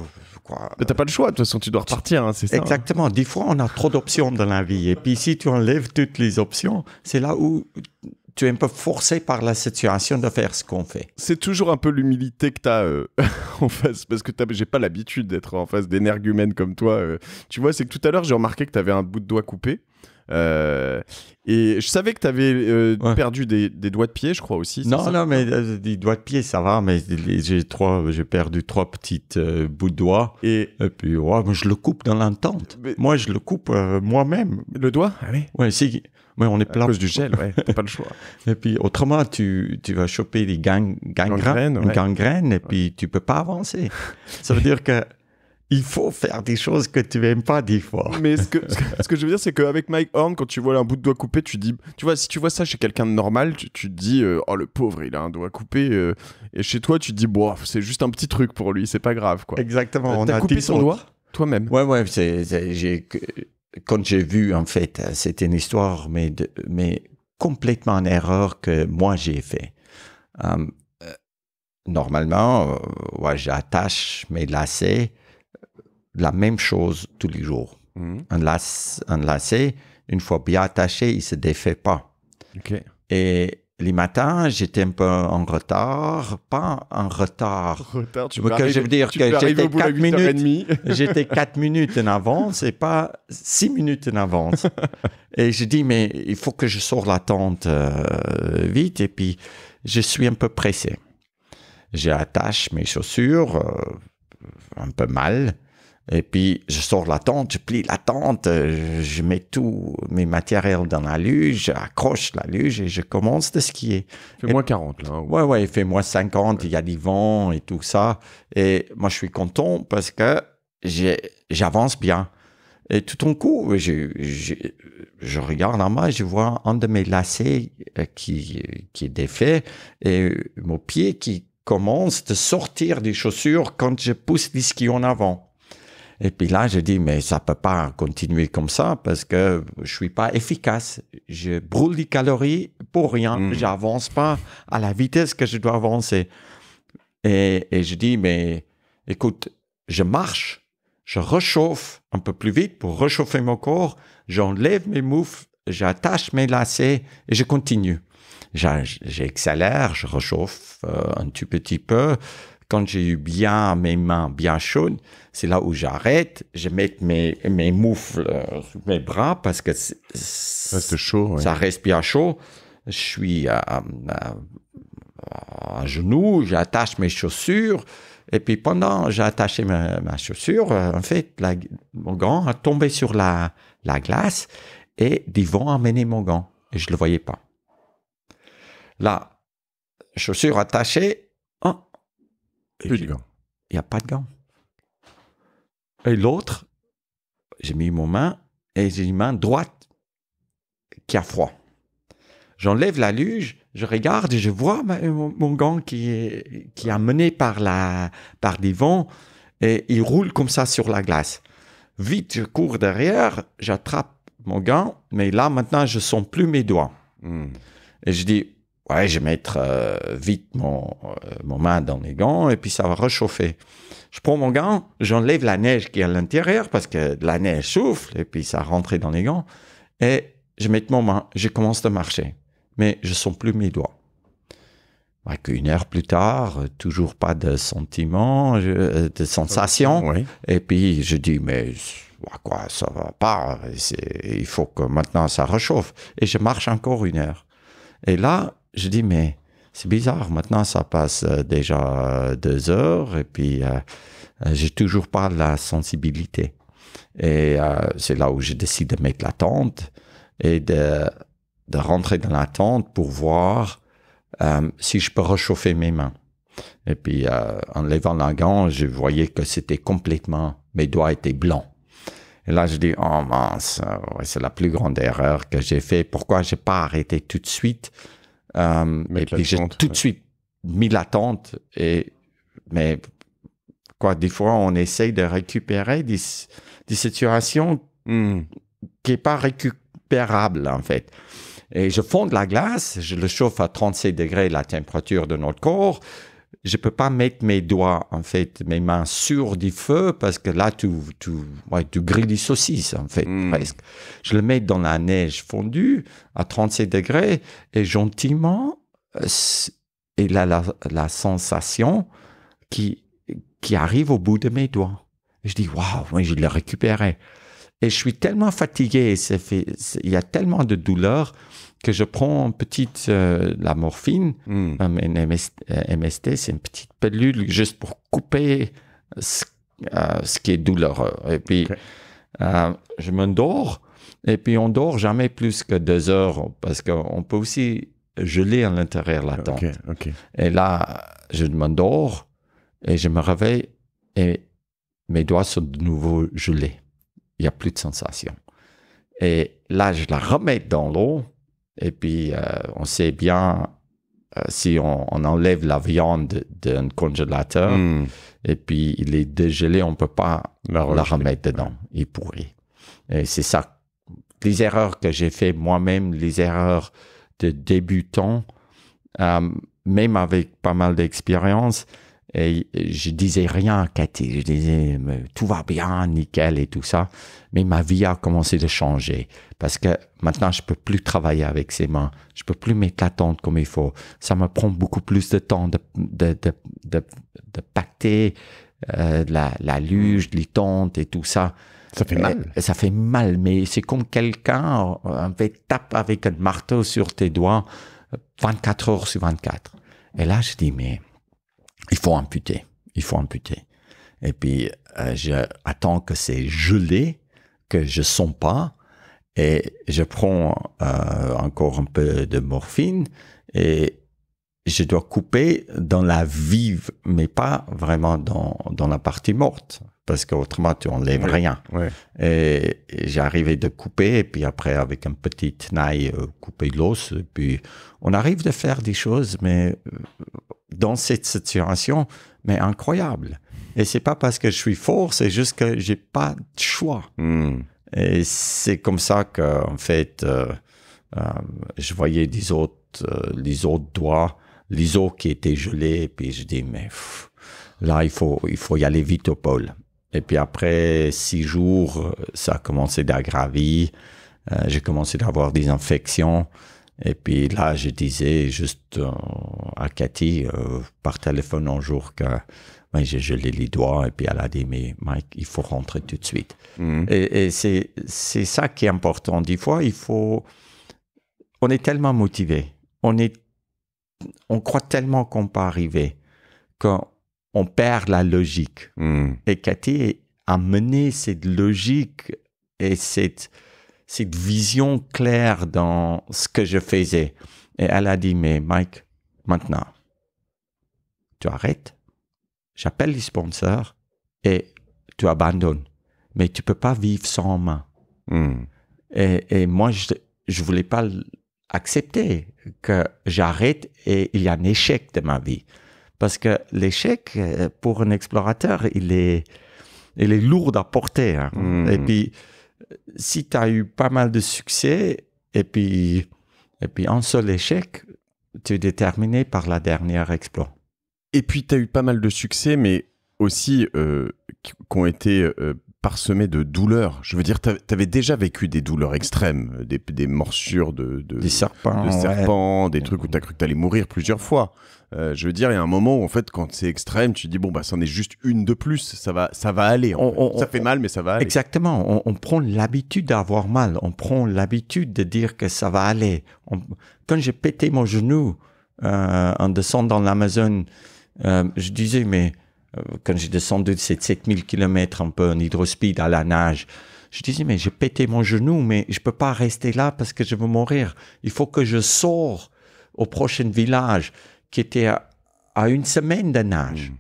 quoi. Mais t'as pas le choix, de toute façon, tu dois repartir, hein, hein. Exactement. dix fois, on a trop d'options dans la vie. Et puis, si tu enlèves toutes les options, c'est là où tu es un peu forcé par la situation de faire ce qu'on fait. C'est toujours un peu l'humilité que tu euh, <laughs> en face, parce que j'ai pas l'habitude d'être en face d'énergumènes comme toi. Euh. Tu vois, c'est que tout à l'heure, j'ai remarqué que tu avais un bout de doigt coupé. Euh, et je savais que tu avais euh, perdu des, doigts de pied, je crois aussi. Non, non, mais euh, des doigts de pied, ça va, mais j'ai trois, j'ai perdu trois petites bouts de doigts. Et, puis, je le coupe dans l'entente. Moi, je le coupe moi-même. Le doigt ah Oui. Ouais, si. Mais on est plein. À cause du gel, ouais, pas le choix. <laughs> et puis, autrement, tu, tu vas choper des gang, gangrènes, gangrène, gangrène, et puis tu peux pas avancer. <laughs> Ça veut dire que il faut faire des choses que tu n'aimes pas des fois. Mais ce que, ce que, je veux dire, c'est qu'avec Mike Horn, quand tu vois un bout de doigt coupé, tu dis, tu vois, si tu vois ça chez quelqu'un de normal, tu, tu te dis, euh, oh le pauvre, il a un doigt coupé. Euh, et chez toi, tu te dis, bon, c'est juste un petit truc pour lui, c'est pas grave, quoi. Exactement. T'as coupé son doigt toi-même. Ouais, ouais. quand j'ai vu, en fait, c'était une histoire, mais, de, mais complètement en erreur que moi j'ai fait. Hum, euh, normalement, ouais, j'attache mes lacets la même chose tous les jours. Mhm. Un, lacet, une fois bien attaché, il ne se défait pas. Et les matins, j'étais un peu en retard, pas en retard. tu peux arriver, je veux dire que j'étais 4 minutes. <laughs> j'étais 4 minutes en avance et pas 6 minutes en avance. <laughs> et je dis, mais il faut que je sors la tente euh, vite. Et puis, je suis un peu pressé. J'attache mes chaussures euh, un peu mal. Et puis, je sors la tente, je plie la tente, euh, je mets tout mes matériels dans la luge, j'accroche la luge et je commence de skier. fait moins 40, là. Ouais, ouais, fait moins 50, il y a du vent et tout ça. Et moi, je suis content parce que j'avance bien. Et tout d'un coup, je, regarde en bas, je vois un de mes lacets euh, qui, qui est défait et mon pied qui commence de sortir des chaussures quand je pousse les skis en avant. Et puis là, je dis, mais ça peut pas continuer comme ça parce que je suis pas efficace. Je brûle des calories pour rien. Je hmm. J'avance pas à la vitesse que je dois avancer. Et, je dis, mais écoute, je marche, je réchauffe un peu plus vite pour réchauffer mon corps. J'enlève mes moufles, j'attache mes lacets et je continue j'accélère, je réchauffe euh, un tout petit peu, quand j'ai eu bien mes mains bien chaudes, c'est là où j'arrête, je mets mes, mes moufles euh, sous mes bras parce que chaud, ça reste bien chaud. Je suis à, genoux, j'attache mes chaussures. Et puis pendant j'ai attaché ma, ma, chaussure, euh, en fait, mon gant a tombé sur la, la glace et des vents ont mené mon gant. Et je ne le voyais pas. Là, chaussure attachée, il n'y a pas de gants. Et l'autre, j'ai mis mon main et j'ai une main droite qui a froid. J'enlève la luge, je regarde et je vois mon, gant qui est, qui amené par, la, par des vents et il roule comme ça sur la glace. Vite, je cours derrière, j'attrape mon gant, mais là maintenant, je sens plus mes doigts. Hmm. Et je dis, ouais, je vais mettre euh, vite mon, euh, mon main dans les gants et puis ça va réchauffer. Je prends mon gant, j'enlève la neige qui est à l'intérieur parce que la neige souffle et puis ça rentre dans les gants et je mets mon main, je commence à marcher, mais je sens plus mes doigts. Une heure plus tard, euh, toujours pas de sentiment, de sensation. Et puis je dis, mais quoi, ça va pas, il faut que maintenant ça réchauffe. Et je marche encore une heure. Et là, je dis, mais c'est bizarre, maintenant ça passe euh, déjà euh, deux heures et puis euh, j'ai toujours pas la sensibilité. Et c'est là où je décide de mettre la tente et de, de rentrer dans la tente pour voir si je peux réchauffer mes mains. Et puis en levant la gant, je voyais que c'était complètement, mes doigts étaient blancs. Et là, je dis, oh mince, c'est la plus grande erreur que j'ai fait. Pourquoi j'ai pas arrêté tout de suite? Euh, et puis j'ai tout de suite mis la Et, mais quoi, des fois, on essaye de récupérer des, situations hmm. qui n'est pas récupérable, en fait. Et je fonde la glace, je le chauffe à 36 degrés la température de notre corps je peux pas mettre mes doigts, en fait, mes mains sur du feu parce que là, tu, tu, tu grilles des saucisses, en fait, hmm. presque. Je le mets dans la neige fondue à 36 degrés et gentiment, il euh, a la, sensation qui, qui arrive au bout de mes doigts. Je dis, waouh, moi, je l'ai récupéré. Et je suis tellement fatigué, il y a tellement de douleur que je prends petite, euh, la morphine, hmm. un MST, euh, c'est une petite pilule juste pour couper ce, euh, qui est douloureux. Et puis, euh, je m'endors, et puis on dort jamais plus que deux heures, parce qu'on peut aussi geler à l'intérieur la tente. Et là, je m'endors, et je me réveille, et mes doigts sont de nouveau gelés. Il n'y a plus de sensation. Et là, je la remets dans l'eau, et puis, euh, on sait bien euh, si on, enlève la viande d'un congélateur hmm. et puis il est dégelé, on ne peut pas la, remettre dedans. Il pourrit. Et c'est ça. Les erreurs que j'ai fait moi-même, les erreurs de débutants, euh, même avec pas mal d'expérience, et je disais rien à Cathy, je disais tout va bien, nickel et tout ça. Mais ma vie a commencé de changer parce que maintenant je peux plus travailler avec ces mains, je peux plus mettre la tente comme il faut. Ça me prend beaucoup plus de temps de, de, pacter euh, la, luge, les tentes et tout ça. Ça fait mal. ça fait mal, mais c'est comme quelqu'un fait euh, tape avec un marteau sur tes doigts 24 euh, heures sur 24. Et là, je dis, mais il faut amputer, il faut amputer. Et puis, euh, j'attends que c'est gelé, que je sens pas, et je prends euh, encore un peu de morphine et je dois couper dans la vive, mais pas vraiment dans, la partie morte, parce qu'autrement tu enlèves rien. Et, j'ai j'arrivais de couper, et puis après avec un petit tenaille, euh, couper l'os, et puis on arrive de faire des choses, mais dans cette situation, mais incroyable. Et c'est pas parce que je suis fort, c'est juste que j'ai pas de choix. Hmm. Et c'est comme ça que, en fait, euh, euh, je voyais les autres, euh, les autres doigts, les os qui étaient gelés, et puis je dis, mais là, il faut, il faut y aller vite au pôle. Et puis après six jours, ça a commencé d'aggraver. j'ai commencé d'avoir des infections. Et puis là, je disais juste euh, à Cathy euh, par téléphone un jour que ben, j'ai gelé les doigts. Et puis elle a dit, mais Mike, il faut rentrer tout de suite. Mhm. Et, c'est, c'est ça qui est important. Des fois, il faut... On est tellement motivé. On, est, on croit tellement qu'on peut arriver qu'on perd la logique. Mhm. Et Cathy a mené cette logique et cette cette vision claire dans ce que je faisais. Et elle a dit, mais Mike, maintenant, tu arrêtes, j'appelle les sponsors et tu abandonnes. Mais tu peux pas vivre sans main. Hmm. Et, moi, je ne voulais pas accepter que j'arrête et il y a un échec de ma vie. Parce que l'échec, euh, pour un explorateur, il est, est lourd à porter. Hein. Hmm. Et puis, si tu as eu pas mal de succès et puis, et un seul échec, tu es déterminé par la dernière exploit. Et puis tu as eu pas mal de succès, mais aussi euh, qui ont été euh, parsemés de douleurs. Je veux dire, tu avais déjà vécu des douleurs extrêmes, des, des morsures de, de, serpents, des mm, trucs où mm. tu as cru que tu allais mourir plusieurs fois. Euh, je veux dire, il y a un moment où, en fait, quand c'est extrême, tu dis, bon, bah, c'en est juste une de plus, ça va, ça va aller. ça fait mal, mais ça va aller. Exactement. On, prend l'habitude d'avoir mal. On prend l'habitude de dire que ça va aller. Quand j'ai pété mon genou euh, en descendant dans l'Amazon, euh, je disais, mais quand j'ai descendu de ces 7000 km un peu en hydrospeed à la nage, je disais, mais j'ai pété mon genou, mais je peux pas rester là parce que je veux mourir. Il faut que je sors au prochain village qui était à, une semaine de nage.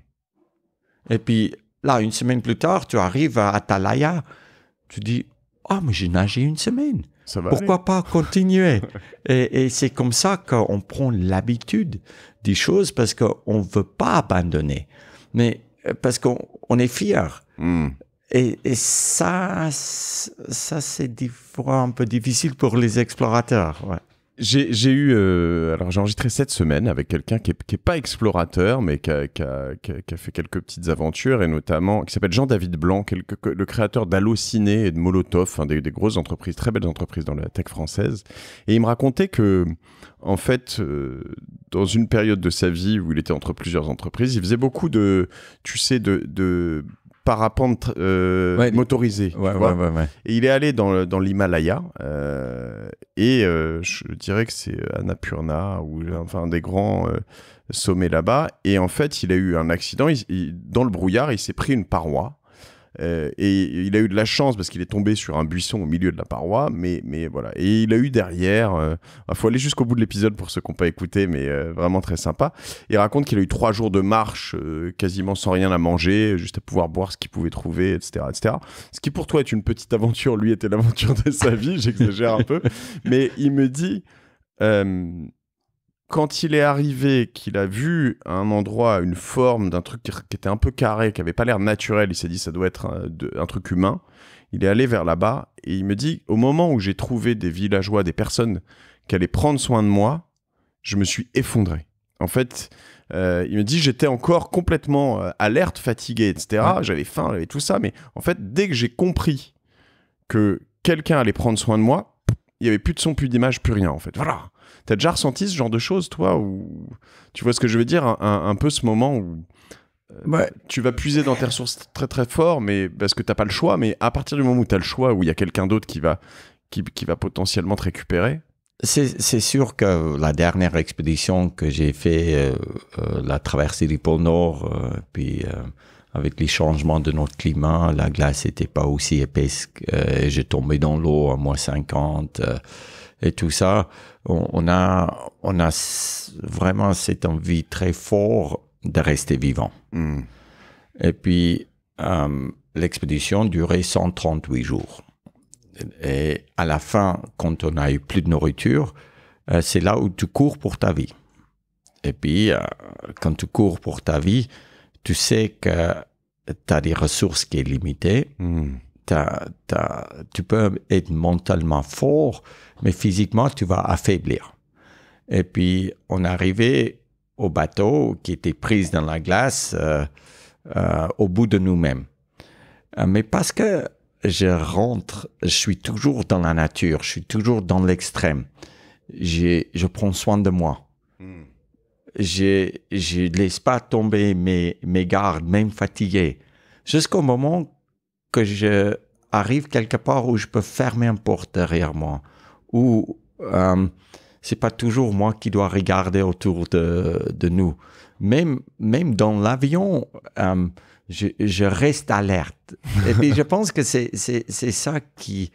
Mm. Et puis là, une semaine plus tard, tu arrives à Atalaya, tu dis Ah, mais j'ai nagé une semaine. Ça va Pourquoi pas continuer <laughs> Et, c'est comme ça qu'on prend l'habitude des choses parce qu'on ne veut pas abandonner, mais parce qu'on est fier. Mm. Et, ça, ça c'est un peu difficile pour les explorateurs. Ouais. J'ai eu. Euh, alors, j'ai enregistré cette semaine avec quelqu'un qui n'est pas explorateur, mais qui a, qui, qui, a, fait quelques petites aventures, et notamment. qui s'appelle Jean-David Blanc, le créateur d'Allociné et de Molotov, hein, des, des, grosses entreprises, très belles entreprises dans la tech française. Et il me racontait que, en fait, euh, dans une période de sa vie où il était entre plusieurs entreprises, il faisait beaucoup de. tu sais, de, de parapente euh, motorisé. et il est allé dans, l'Himalaya euh, et euh, je dirais que c'est euh, Annapurna ou enfin des grands sommets là-bas. Et en fait, il a eu un accident dans le brouillard. Il s'est pris une paroi euh, et il a eu de la chance parce qu'il est tombé sur un buisson au milieu de la paroi, mais, mais voilà. Et il a eu derrière, il euh, ah, faut aller jusqu'au bout de l'épisode pour ceux qui n'ont pas écouté, mais euh, vraiment très sympa. Il raconte qu'il a eu trois jours de marche quasiment sans rien à manger, juste à pouvoir boire ce qu'il pouvait trouver, etc., etc. Ce qui pour toi est une petite aventure, lui était l'aventure de sa vie, <laughs> j'exagère un peu, mais il me dit quand il est arrivé, qu'il a vu à un endroit, une forme d'un truc qui, était un peu carré, qui avait pas l'air naturel, il s'est dit ça doit être un, truc humain. Il est allé vers là-bas et il me dit au moment où j'ai trouvé des villageois, des personnes qui allaient prendre soin de moi, je me suis effondré. En fait, euh, il me dit j'étais encore complètement euh, alerte, fatigué, etc. J'avais faim, j'avais tout ça, mais en fait, dès que j'ai compris que quelqu'un allait prendre soin de moi, il y avait plus de son, plus d'image, plus rien en fait. Voilà. T'as déjà ressenti ce genre de choses, toi ou... Tu vois ce que je veux dire un, peu ce moment où euh, tu vas puiser dans tes ressources très très fort, mais parce que t'as pas le choix. Mais à partir du moment où t'as le choix, où il y a quelqu'un d'autre qui va, qui, va potentiellement te récupérer, c'est sûr que la dernière expédition que j'ai fait, euh, euh, la traversée du pôle Nord, puis avec les changements de notre climat, la glace n'était pas aussi épaisse. j'ai tombé dans l'eau à moins 50 et tout ça on, a, on a vraiment cette envie très forte de rester vivant. Mm. Et puis, euh, l'expédition durait 138 jours. Et à la fin, quand on a eu plus de nourriture, euh, c'est là où tu cours pour ta vie. Et puis, euh, quand tu cours pour ta vie, tu sais que tu as des ressources qui sont limitées. Mm tu peux être mentalement fort, mais physiquement, tu vas affaiblir. Et puis, on arrivait au bateau qui était prise dans la glace euh, euh, au bout de nous-mêmes. Euh, mais parce que je rentre, je suis toujours dans la nature, je suis toujours dans l'extrême. Je prends soin de moi. Hmm. Je ne laisse pas tomber mes, mes gardes, même fatigués, jusqu'au moment que je arrive quelque part où je peux fermer une porte derrière moi, Ou euh, c'est pas toujours moi qui dois regarder autour de, de nous. Même, même dans l'avion, euh, je, reste alerte. <laughs> Et puis je pense que c'est, ça qui,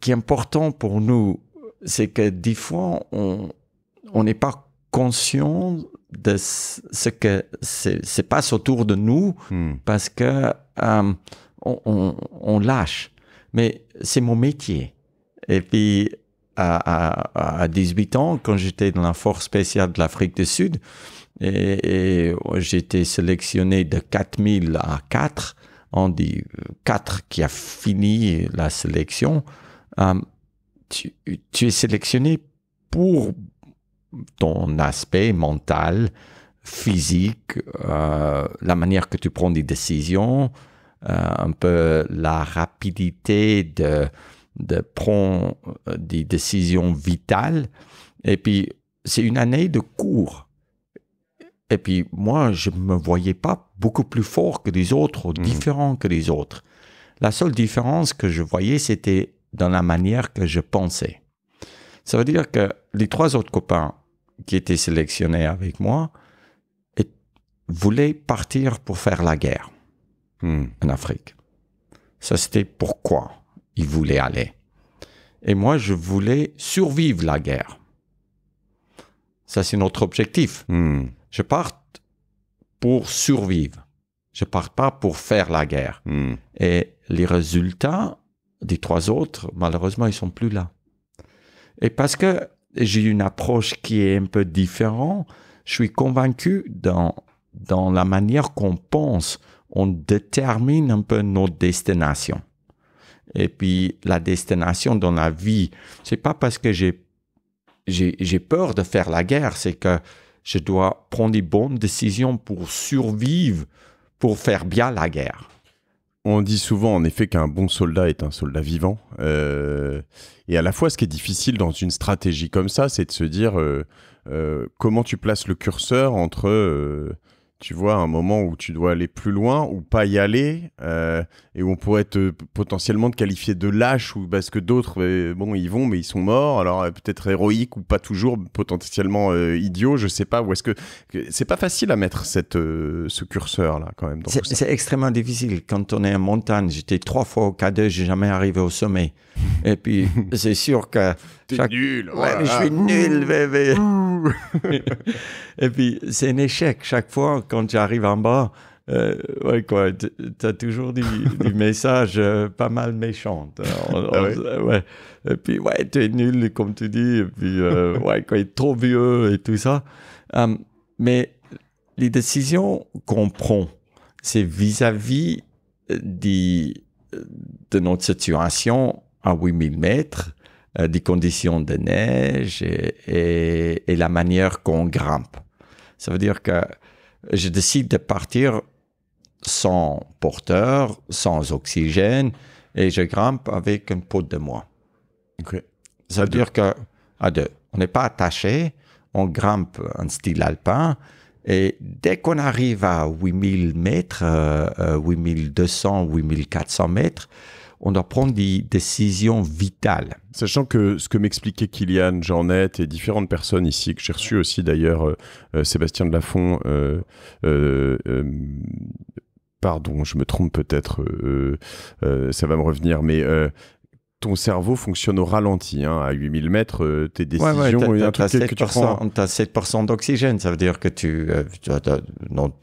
qui est important pour nous. C'est que des fois, on n'est pas conscient de ce que se passe autour de nous hmm. parce que euh, on, lâche. Mais c'est mon métier. Et puis, à, 18 ans, quand j'étais dans la force spéciale de l'Afrique du Sud, et, j'étais sélectionné de 4000 à 4, on dit 4 qui a fini la sélection, euh, tu, es sélectionné pour ton aspect mental, physique, euh, la manière que tu prends des décisions, euh, un peu la rapidité de, prendre des décisions vitales. Et puis, c'est une année de cours. Et puis, moi, je ne me voyais pas beaucoup plus fort que les autres ou mhm. différent que les autres. La seule différence que je voyais, c'était dans la manière que je pensais. Ça veut dire que les trois autres copains qui étaient sélectionnés avec moi voulaient partir pour faire la guerre en Afrique. Ça, c'était pourquoi il voulait aller. Et moi, je voulais survivre la guerre. Ça, c'est notre objectif. Hmm. Je pars pour survivre. Je ne pars pas pour faire la guerre. Hmm. Et les résultats des trois autres, malheureusement, ils sont plus là. Et parce que j'ai une approche qui est un peu différente, je suis convaincu dans, dans la manière qu'on pense on détermine un peu nos destinations. Et puis la destination dans la vie, c'est pas parce que j'ai j'ai peur de faire la guerre, c'est que je dois prendre les bonnes décisions pour survivre, pour faire bien la guerre. On dit souvent en effet qu'un bon soldat est un soldat vivant. Euh, et à la fois, ce qui est difficile dans une stratégie comme ça, c'est de se dire euh, euh, comment tu places le curseur entre tu vois, un moment où tu dois aller plus loin ou pas y aller, euh, et où on pourrait te, potentiellement te qualifier de lâche, ou parce que d'autres, euh, bon, ils vont, mais ils sont morts, alors euh, peut-être héroïque ou pas toujours, potentiellement idiot, je sais pas, ou est-ce que... C'est pas facile à mettre cette, ce curseur-là, quand même. C'est extrêmement difficile. Quand on est en montagne, j'étais trois fois au je j'ai jamais arrivé au sommet. et puis, <laughs> c'est sûr que nul. Oh je suis nul, bébé. <laughs> et puis, c'est un échec. Chaque fois, quand j'arrive en bas, euh, ouais, quoi, toujours du, du <laughs> message euh, pas mal méchant. Hein. Ah ouais. Et puis, ouais, es nul, comme tu dis, et puis, euh, <laughs> ouais, quoi, trop vieux et tout ça. Hum, mais les décisions qu'on prend, c'est vis-à-vis euh, euh, de notre situation à 8000 mètres euh, des conditions de neige et, la manière qu'on grimpe. Ça veut dire que je décide de partir sans porteur, sans oxygène, et je grimpe avec une peau de moi. Ça veut dire qu'à deux, on n'est pas attaché, on grimpe en style alpin. Et dès qu'on arrive à 8000 mètres, 8200, euh, 8400 euh, mètres, on doit prendre des décisions vitales. Sachant que ce que m'expliquait Kylian, Jeannette et différentes personnes ici, que j'ai reçu aussi d'ailleurs euh, euh, Sébastien de euh, pardon, je me trompe peut-être, ça va me revenir, mais ton cerveau fonctionne au ralenti. Hein. À 8000 mètres, euh, tes décisions, ouais, un truc que tu as 7% d'oxygène, ça veut dire que tu, euh,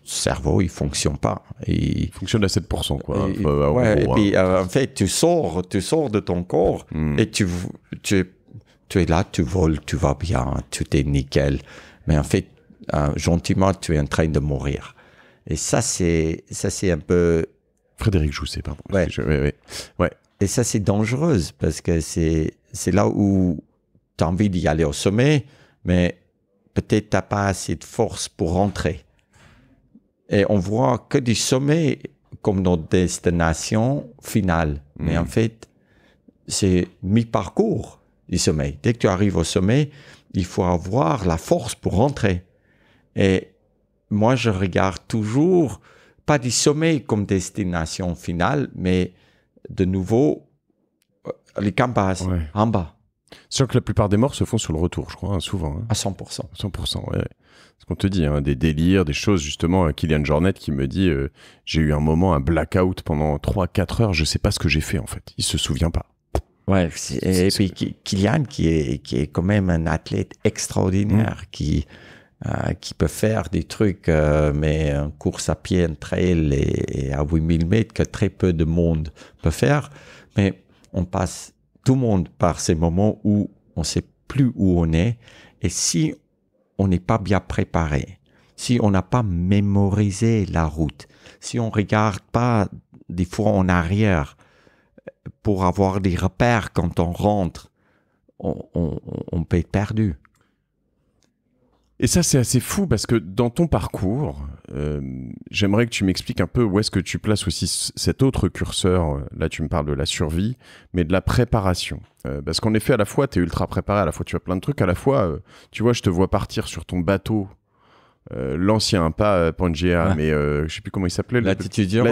cerveau, il fonctionne pas. Il, fonctionne à 7%, quoi. Hein, euh, puis, hein. en fait, tu sors, tu sors de ton corps hmm. et tu, tu, tu es là, tu voles, tu vas bien, tout est nickel. Mais en fait, gentiment, tu es en train de mourir. Et ça, c'est, ça, c'est un peu... Frédéric Jousset, pardon. Ouais. ouais, ouais. ouais. Et ça, c'est dangereux, parce que c'est là où tu as envie d'y aller au sommet, mais peut-être tu n'as pas assez de force pour rentrer. Et on voit que du sommet comme notre destination finale. Mais en mm. fait, c'est mi-parcours du sommet. Dès que tu arrives au sommet, il faut avoir la force pour rentrer. Et moi, je regarde toujours, pas du sommet comme destination finale, mais de nouveau euh, les campas en bas. C'est que la plupart des morts se font sur le retour, je crois, hein, souvent. Hein. À 100%. 100%, Ce qu'on te dit, hein, des délires, des choses, justement, euh, Kylian Jornet qui me dit euh, J'ai eu un moment, un blackout pendant 3-4 heures, je sais pas ce que j'ai fait, en fait. Il se souvient pas. Ouais, et puis Kylian, qui est, qui est quand même un athlète extraordinaire, mmh. qui euh, qui peut faire des trucs, euh, mais une course à pied, un trail et, à 8000 mètres que très peu de monde peut faire. Mais on passe tout le monde par ces moments où on ne sait plus où on est. Et si on n'est pas bien préparé, si on n'a pas mémorisé la route, si on ne regarde pas des fois en arrière euh, pour avoir des repères quand on rentre, on peut être perdu. Et ça, c'est assez fou parce que dans ton parcours, euh, j'aimerais que tu m'expliques un peu où est-ce que tu places aussi cet autre curseur. Euh, là, tu me parles de la survie, mais de la préparation. Euh, parce qu'en effet, à la fois, tu es ultra préparé, à la fois, tu as plein de trucs, à la fois, tu vois, je te vois partir sur ton bateau euh, l'ancien, pas euh, Pangea, mais je euh, je sais plus comment il s'appelait. latitude zéro.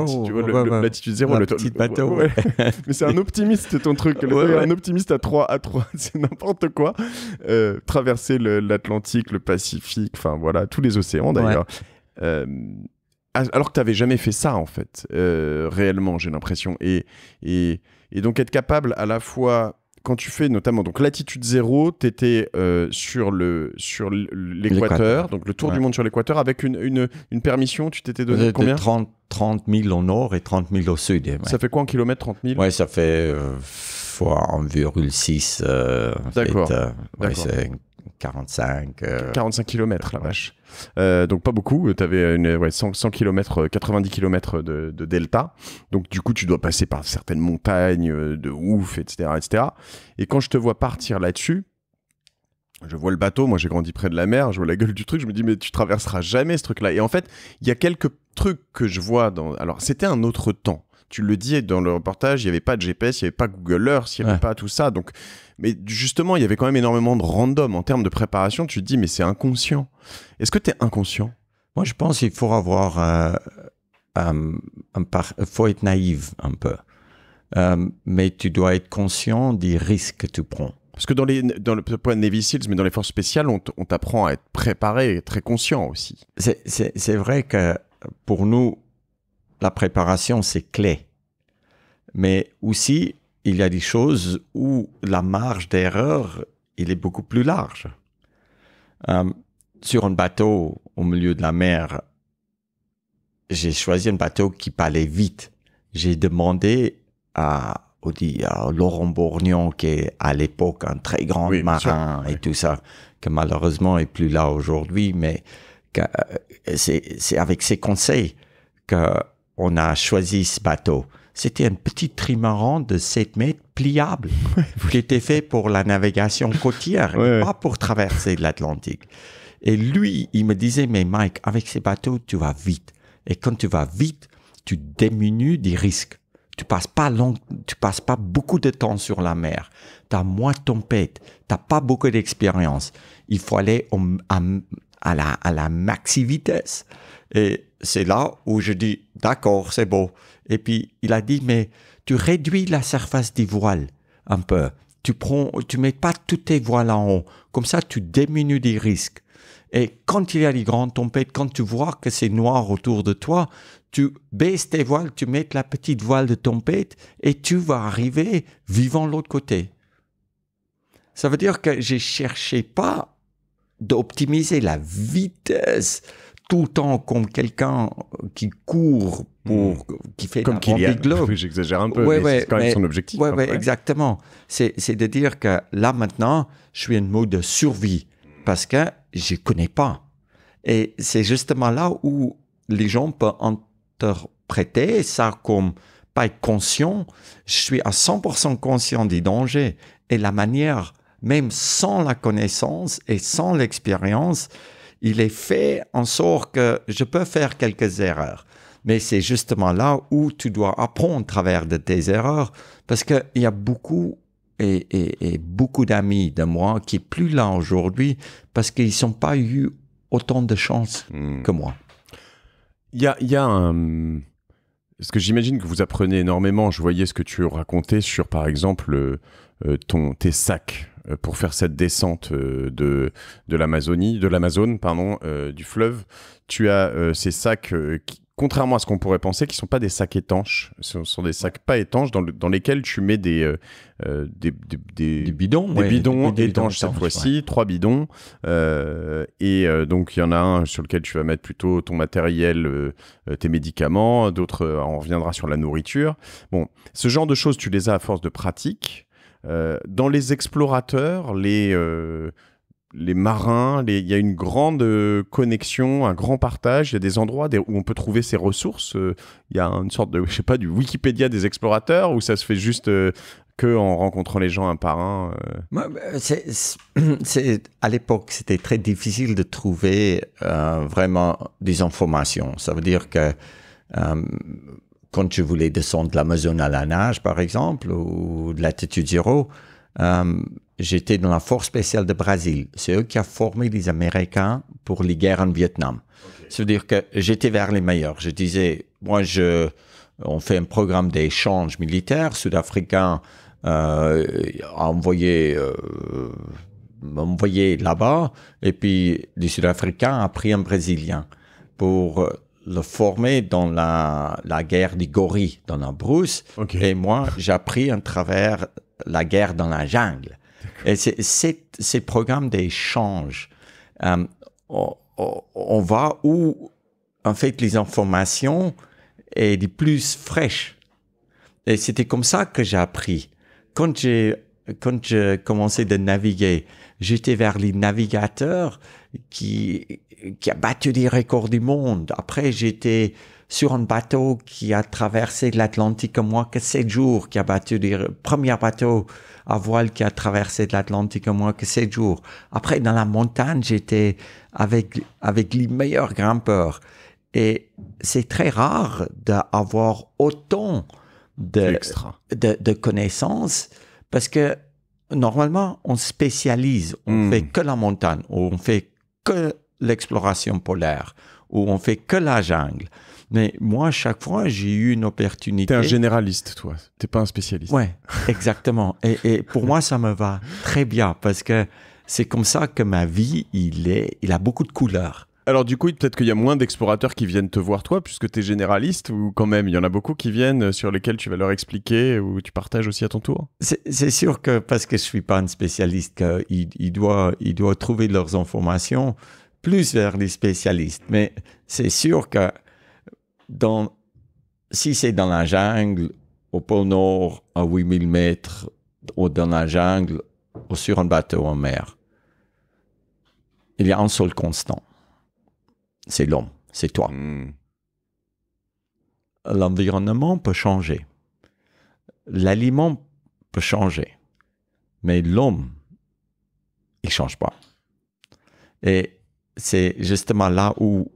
L'attitude zéro. le petite bateau. <laughs> mais c'est un optimiste ton truc. un optimiste à 3 à 3 <laughs> c'est n'importe quoi. traverser l'Atlantique, le, Pacifique, enfin voilà, tous les océans d'ailleurs. Ah, alors que tu n'avais jamais fait ça en fait, réellement, j'ai l'impression. et, et donc être capable à la fois quand tu fais notamment donc latitude zéro, tu étais euh, sur le sur l'équateur, donc le tour du monde sur l'équateur avec une, une, une permission, tu t'étais donné combien 30, 30 000 au nord et 30 000 au sud. Ouais. Ça fait quoi en kilomètres 30 000 Ouais, ça fait euh, fois 1,6. Euh, euh, ouais, c'est 45. 45 kilomètres la vache. Euh, donc pas beaucoup. Tu avais une, ouais, 100, km, 90 km de, delta. Donc du coup, tu dois passer par certaines montagnes euh, de ouf, etc. etc. Et quand je te vois partir là-dessus, je vois le bateau, moi j'ai grandi près de la mer, je vois la gueule du truc, je me dis mais tu traverseras jamais ce truc-là. Et en fait, il y a quelques trucs que je vois dans... Alors c'était un autre temps. Tu le dis dans le reportage, il n'y avait pas de GPS, il n'y avait pas Google Earth, il n'y avait pas tout ça. Donc mais justement, il y avait quand même énormément de random en termes de préparation. Tu te dis, mais c'est inconscient. Est-ce que tu es inconscient Moi, je pense qu'il faut avoir euh, un, faut être naïf un peu. Euh, mais tu dois être conscient des risques que tu prends. Parce que dans les dans le point de Navy Seals, mais dans les forces spéciales, on, on t'apprend à être préparé et très conscient aussi. C'est vrai que pour nous, la préparation, c'est clé. Mais aussi, il y a des choses où la marge d'erreur, il est beaucoup plus large. Euh, sur un bateau au milieu de la mer, j'ai choisi un bateau qui parlait vite. J'ai demandé à, à Laurent Bourgnon, qui est à l'époque un très grand marin et tout ça, que malheureusement est plus là aujourd'hui, mais euh, c'est avec ses conseils qu'on a choisi ce bateau c'était un petit trimaran de 7 mètres pliable <laughs> qui était fait pour la navigation côtière, pas pour traverser l'Atlantique. Et lui, il me disait, mais Mike, avec ces bateaux, tu vas vite. Et quand tu vas vite, tu diminues des risques. Tu passes pas long, tu passes pas beaucoup de temps sur la mer. T'as moins de tempêtes. T'as pas beaucoup d'expérience. Il faut aller à la maxi vitesse. Et c'est là où je dis, d'accord, c'est beau. Et puis il a dit, mais tu réduis la surface des voiles un peu. Tu prends, mets pas toutes tes voiles en haut. Comme ça, tu diminues les risques. Et quand il y a des grandes tempêtes, quand tu vois que c'est noir autour de toi, tu baisses tes voiles, tu mets la petite voile de tempête et tu vas arriver vivant l'autre côté. Ça veut dire que j'ai cherché pas d'optimiser la vitesse tout temps comme quelqu'un qui court pour hmm. qui fait comme qu'il <laughs> oui, j'exagère un peu, mais c'est quand même son objectif. Oui, hein, exactement. C'est de dire que là maintenant, je suis en mode de survie parce que je connais pas. Et c'est justement là où les gens peuvent interpréter ça comme pas être conscient. Je suis à 100% conscient des dangers et la manière, même sans la connaissance et sans l'expérience, il est fait en sorte que je peux faire quelques erreurs. Mais c'est justement là où tu dois apprendre à travers de tes erreurs, parce qu'il y a beaucoup et, beaucoup d'amis de moi qui sont plus là aujourd'hui parce qu'ils n'ont pas eu autant de chance hmm. que moi. Il y a, y un... Parce que j'imagine que vous apprenez énormément. Je voyais ce que tu racontais sur, par exemple, euh, euh, ton, tes sacs euh, pour faire cette descente euh, de, de l'Amazonie, de l'Amazone, pardon, euh, du fleuve. Tu as ces sacs contrairement à ce qu'on pourrait penser, qui ne sont pas des sacs étanches. Ce sont des sacs pas étanches dans, lesquels tu mets des, des, bidons, des bidons étanches cette fois-ci, trois bidons. et donc, il y en a un sur lequel tu vas mettre plutôt ton matériel, tes médicaments. D'autres, on reviendra sur la nourriture. Bon, ce genre de choses, tu les as à force de pratique. Euh, dans les explorateurs, les euh, les marins, les... il y a une grande euh, connexion, un grand partage. Il y a des endroits où on peut trouver ces ressources. il y a une sorte de, je sais pas, du Wikipédia des explorateurs où ça se fait juste qu'en que en rencontrant les gens un par un. C'est, à l'époque, c'était très difficile de trouver vraiment des informations. Ça veut dire que quand je voulais descendre l'Amazon à la nage, par exemple, ou de l'altitude zéro, euh, j'étais dans la force spéciale de Brésil. C'est eux qui ont formé les Américains pour les guerres en Vietnam. C'est-à-dire que j'étais vers les meilleurs. Je disais, moi, je, on fait un programme d'échange militaire. Sud-Africain euh, a envoyé, euh, là-bas, et puis les Sud-Africains a pris un Brésilien pour euh, le former dans la, guerre des gorilles dans la brousse. Et moi, j'ai appris à travers la guerre dans la jungle. Et c'est ces programmes d'échange. Euh, on, va où, en fait, les informations sont les plus fraîches. Et c'était comme ça que j'ai appris. Quand j'ai quand j'ai commencé de naviguer, j'étais vers les navigateurs qui, qui a battu des records du monde. Après, j'étais sur un bateau qui a traversé l'Atlantique en moi que sept jours, qui a battu des premier bateau à voile qui a traversé l'Atlantique en moins que sept jours. Après, dans la montagne, j'étais avec, avec les meilleurs grimpeurs. Et c'est très rare d'avoir autant de, de, connaissances parce que normalement, on spécialise. On ne hmm. fait que la montagne, ou on fait que l'exploration polaire, ou on fait que la jungle. Mais moi, chaque fois, j'ai eu une opportunité. es un généraliste, toi. T'es pas un spécialiste. Ouais, exactement. et, et, pour moi, ça me va très bien parce que c'est comme ça que ma vie, il est, il a beaucoup de couleurs. Alors du coup, peut-être qu'il y a moins d'explorateurs qui viennent te voir toi, puisque tu es généraliste, ou quand même, il y en a beaucoup qui viennent, euh, sur lesquels tu vas leur expliquer, ou tu partages aussi à ton tour C'est sûr que parce que je suis pas un spécialiste, ils doivent doit trouver leurs informations plus vers les spécialistes. Mais c'est sûr que dans, si c'est dans la jungle, au pôle Nord, à 8000 mètres, ou dans la jungle, ou sur un bateau en mer, il y a un sol constant c'est l'homme, c'est toi. Hmm. L'environnement peut changer. L'aliment peut changer. Mais l'homme, il ne change pas. Et c'est justement là où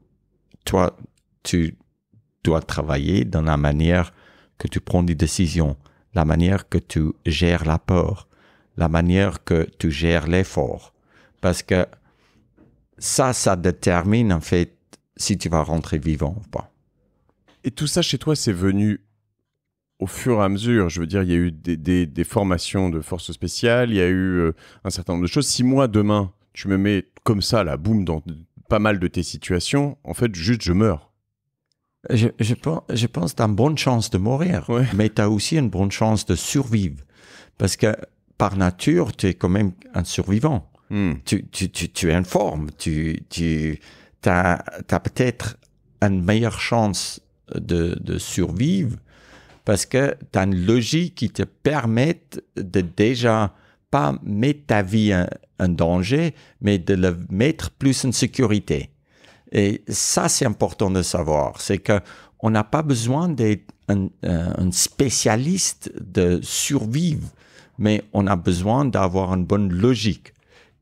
toi, tu dois travailler dans la manière que tu prends des décisions, la manière que tu gères la peur, la manière que tu gères l'effort. Parce que ça, ça détermine en fait si tu vas rentrer vivant ou pas. Et tout ça chez toi, c'est venu au fur et à mesure. Je veux dire, il y a eu des, formations de forces spéciales, il y a eu euh, un certain nombre de choses. Si moi, demain, tu me mets comme ça, la boum, dans pas mal de tes situations, en fait, juste, je meurs. Je, pense, que tu as une bonne chance de mourir, mais tu as aussi une bonne chance de survivre. Parce que par nature, tu es quand même un survivant. Hmm. Tu, es en forme, tu, tu as, peut-être une meilleure chance de, survivre parce que tu as une logique qui te permet de déjà pas mettre ta vie en, danger, mais de le mettre plus en sécurité. Et ça, c'est important de savoir. C'est que on n'a pas besoin d'être un, euh, spécialiste de survivre, mais on a besoin d'avoir une bonne logique.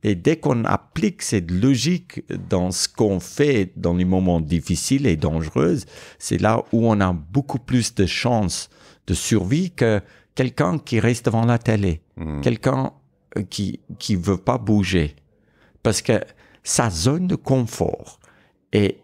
Et dès qu'on applique cette logique dans ce qu'on fait dans les moments difficiles et dangereux, c'est là où on a beaucoup plus de chances de survie que quelqu'un qui reste devant la télé, hmm. quelqu'un euh, qui qui veut pas bouger, parce que sa zone de confort est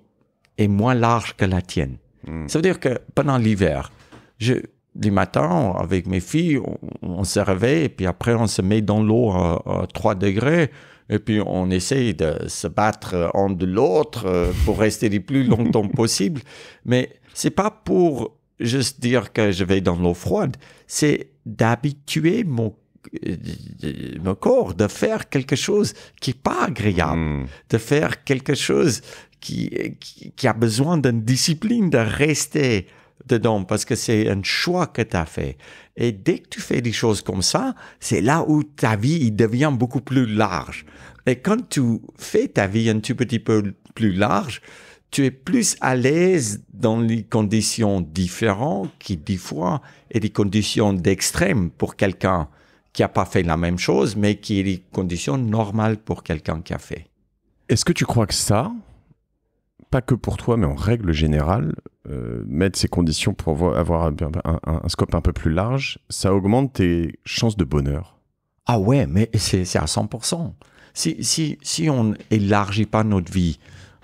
est moins large que la tienne. Hmm. Ça veut dire que pendant l'hiver, je du matin, avec mes filles, on, se réveille et puis après on se met dans l'eau à, 3 degrés et puis on essaye de se battre un de l'autre euh, pour rester le plus longtemps <laughs> possible. Mais c'est pas pour juste dire que je vais dans l'eau froide, c'est d'habituer mon euh, corps de faire quelque chose qui n'est pas agréable, hmm. de faire quelque chose qui, qui a besoin d'une discipline, de rester dedans parce que c'est un choix que tu as fait. Et dès que tu fais des choses comme ça, c'est là où ta vie devient beaucoup plus large. Et quand tu fais ta vie un tout petit peu plus large, tu es plus à l'aise dans les conditions différentes qui, des fois, et des conditions d'extrême pour quelqu'un qui n'a pas fait la même chose, mais qui est des conditions normales pour quelqu'un qui a fait. Est-ce que tu crois que ça, pas que pour toi, mais en règle générale, euh, mettre ces conditions pour avoir un, scope un peu plus large, ça augmente tes chances de bonheur. Ah ouais, mais c'est à 100%. Si, si, si on élargit pas notre vie,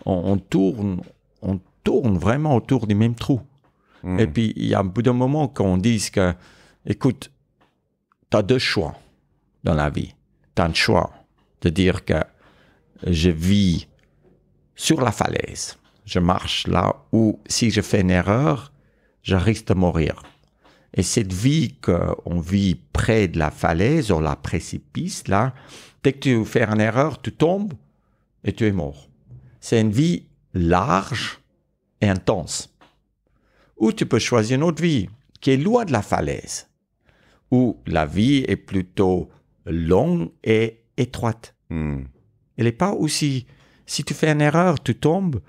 on, tourne, on tourne vraiment autour du même trou. Mmh. Et puis, il y a un bout d'un moment qu'on dise que, écoute, tu as deux choix dans la vie. Tu as un choix de dire que je vis sur la falaise je marche là où si je fais une erreur, je risque de mourir. Et cette vie qu'on vit près de la falaise ou la précipice, là, dès que tu fais une erreur, tu tombes et tu es mort. C'est une vie large et intense. Ou tu peux choisir une autre vie qui est loin de la falaise, où la vie est plutôt longue et étroite. Hmm. Elle n'est pas aussi... Si tu fais une erreur, tu tombes,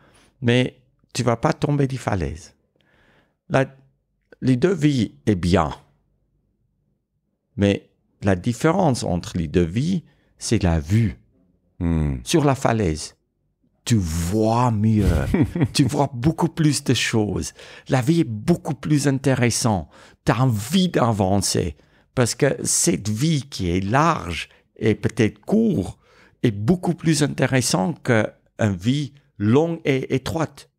mais tu vas pas tomber des falaises. La, les deux vies est bien, mais la différence entre les deux vies, c'est la vue. Hmm. Sur la falaise, tu vois mieux, <laughs> tu vois beaucoup plus de choses. La vie est beaucoup plus intéressante. Tu as envie d'avancer parce que cette vie qui est large et peut-être courte est beaucoup plus intéressante qu'une vie longue et étroite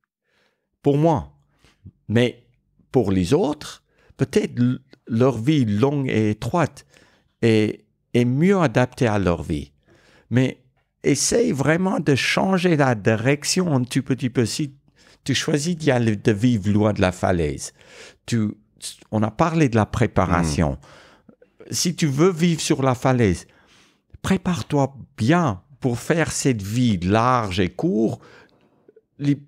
pour moi. Mais pour les autres, peut-être leur vie longue et étroite est, est mieux adaptée à leur vie. Mais essaye vraiment de changer la direction un tout petit peu. Si tu choisis de vivre loin de la falaise, on a parlé de la préparation. Mm. Si tu veux vivre sur la falaise, prépare-toi bien pour faire cette vie large et courte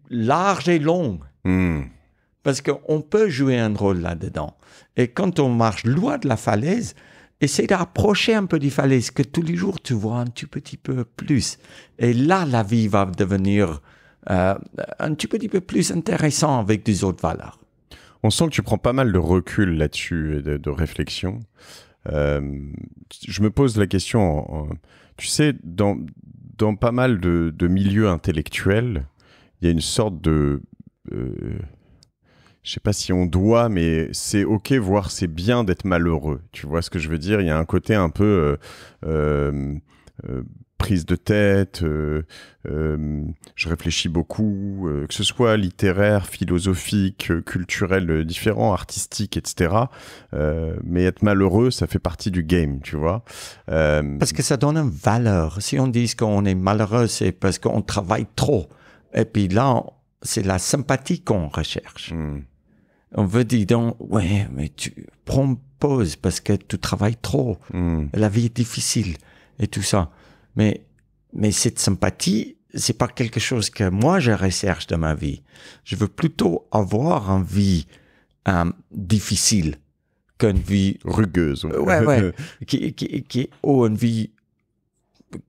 large et long. Hmm. Parce qu'on peut jouer un rôle là-dedans. Et quand on marche loin de la falaise, essaye d'approcher un peu des falaises, que tous les jours tu vois un tout petit peu plus. Et là, la vie va devenir euh, un tout petit peu plus intéressant avec des autres valeurs. On sent que tu prends pas mal de recul là-dessus et de, réflexion. Euh, je me pose la question, tu sais, dans, pas mal de milieux intellectuels, il y a une sorte de. Euh, je sais pas si on doit, mais c'est ok, voire c'est bien d'être malheureux. Tu vois ce que je veux dire Il y a un côté un peu euh, euh, euh, prise de tête, je réfléchis beaucoup, que ce soit littéraire, philosophique, culturel, différent, artistique, etc. mais être malheureux, ça fait partie du game, tu vois. Parce que ça donne une valeur. Si on dit qu'on est malheureux, c'est parce qu'on travaille trop. Et puis là, c'est la sympathie qu'on recherche. Hmm. On veut dire donc, ouais, mais tu prends pause parce que tu travailles trop. Hmm. La vie est difficile et tout ça. Mais, mais cette sympathie, c'est pas quelque chose que moi je recherche dans ma vie. Je veux plutôt avoir une vie euh, difficile qu'une vie rugueuse. Ouais, ouais. <laughs> qui, qui, qui, ou oh, une vie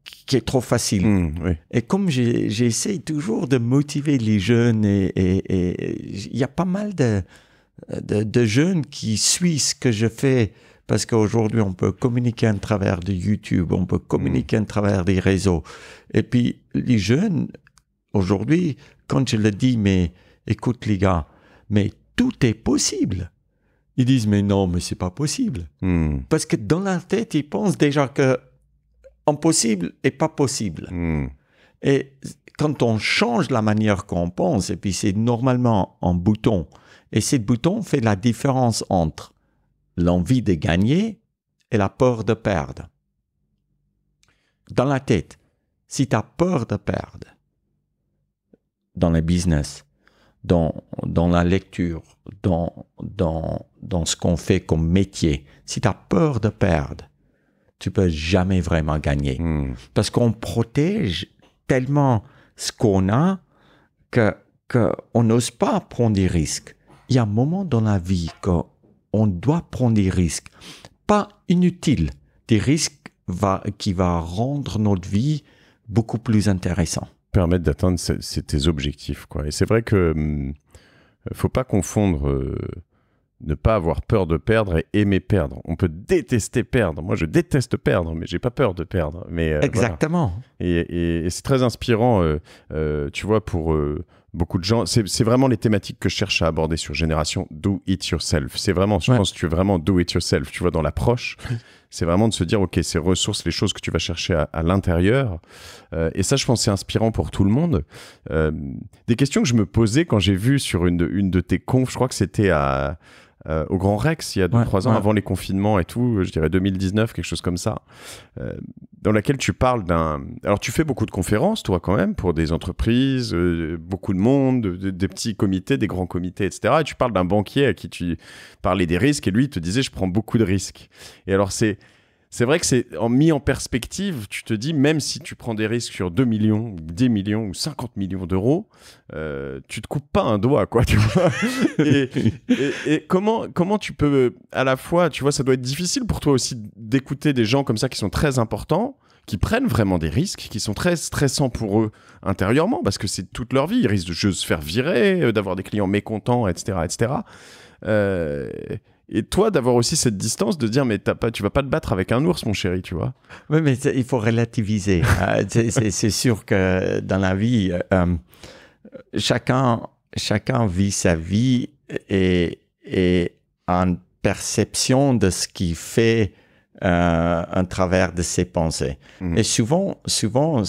qui est trop facile. Mm, et comme j'essaie toujours de motiver les jeunes, et il y a pas mal de, de, jeunes qui suivent ce que je fais, parce qu'aujourd'hui, on peut communiquer à travers de YouTube, on peut communiquer à travers des réseaux. Et puis, les jeunes, aujourd'hui, quand je le dis, mais écoute les gars, mais tout est possible. Ils disent, mais non, mais c'est pas possible. Mm. Parce que dans la tête, ils pensent déjà que impossible et pas possible. Hmm. Et quand on change la manière qu'on pense, et puis c'est normalement un bouton, et ce bouton fait la différence entre l'envie de gagner et la peur de perdre. Dans la tête, si tu as peur de perdre, dans le business, dans, la lecture, dans, dans, dans ce qu'on fait comme métier, si tu as peur de perdre, tu peux jamais vraiment gagner. Hmm. Parce qu'on protège tellement ce qu'on a que, n'ose pas prendre des risques. Il y a un moment dans la vie qu'on doit prendre des risques. Pas inutiles, des risques va, qui vont rendre notre vie beaucoup plus intéressante. Permettre d'atteindre tes objectifs. Quoi. Et c'est vrai que ne hmm, faut pas confondre... Euh, ne pas avoir peur de perdre et aimer perdre. On peut détester perdre. Moi, je déteste perdre, mais j'ai pas peur de perdre. Mais euh, exactement. Et, c'est très inspirant, euh, euh, tu vois, pour beaucoup de gens. C'est vraiment les thématiques que je cherche à aborder sur Génération Do It Yourself. C'est vraiment, je pense, tu es vraiment Do It Yourself. Tu vois, dans l'approche, c'est vraiment de se dire, ok, ces ressources, les choses que tu vas chercher à, l'intérieur. et ça, je pense, c'est inspirant pour tout le monde. des questions que je me posais quand j'ai vu sur une une de tes confs, je crois que c'était à euh, au Grand Rex il y a 2-3 ans, avant les confinements et tout, je dirais 2019, quelque chose comme ça, euh, dans laquelle tu parles d'un... Alors tu fais beaucoup de conférences, toi quand même, pour des entreprises, euh, beaucoup de monde, des petits comités, des grands comités, etc. Et tu parles d'un banquier à qui tu parlais des risques et lui te disait je prends beaucoup de risques. Et alors c'est c'est vrai que c'est en mis en perspective, tu te dis, même si tu prends des risques sur 2 millions, 10 millions ou 50 millions d'euros, euh, tu te coupes pas un doigt, quoi, tu vois. <laughs> et, comment, comment tu peux, à la fois, tu vois, ça doit être difficile pour toi aussi d'écouter des gens comme ça qui sont très importants, qui prennent vraiment des risques, qui sont très stressants pour eux intérieurement, parce que c'est toute leur vie. Ils risquent de se faire virer, euh, d'avoir des clients mécontents, etc., etc. Euh, et toi, d'avoir aussi cette distance de dire, mais t'as pas, tu vas pas te battre avec un ours, mon chéri, tu vois. Oui, mais il faut relativiser. Hein. <laughs> c'est sûr que dans la vie, euh, euh, chacun, chacun vit sa vie et, et en perception de ce qu'il fait euh, travers de ses pensées. Mhm. Et souvent, souvent,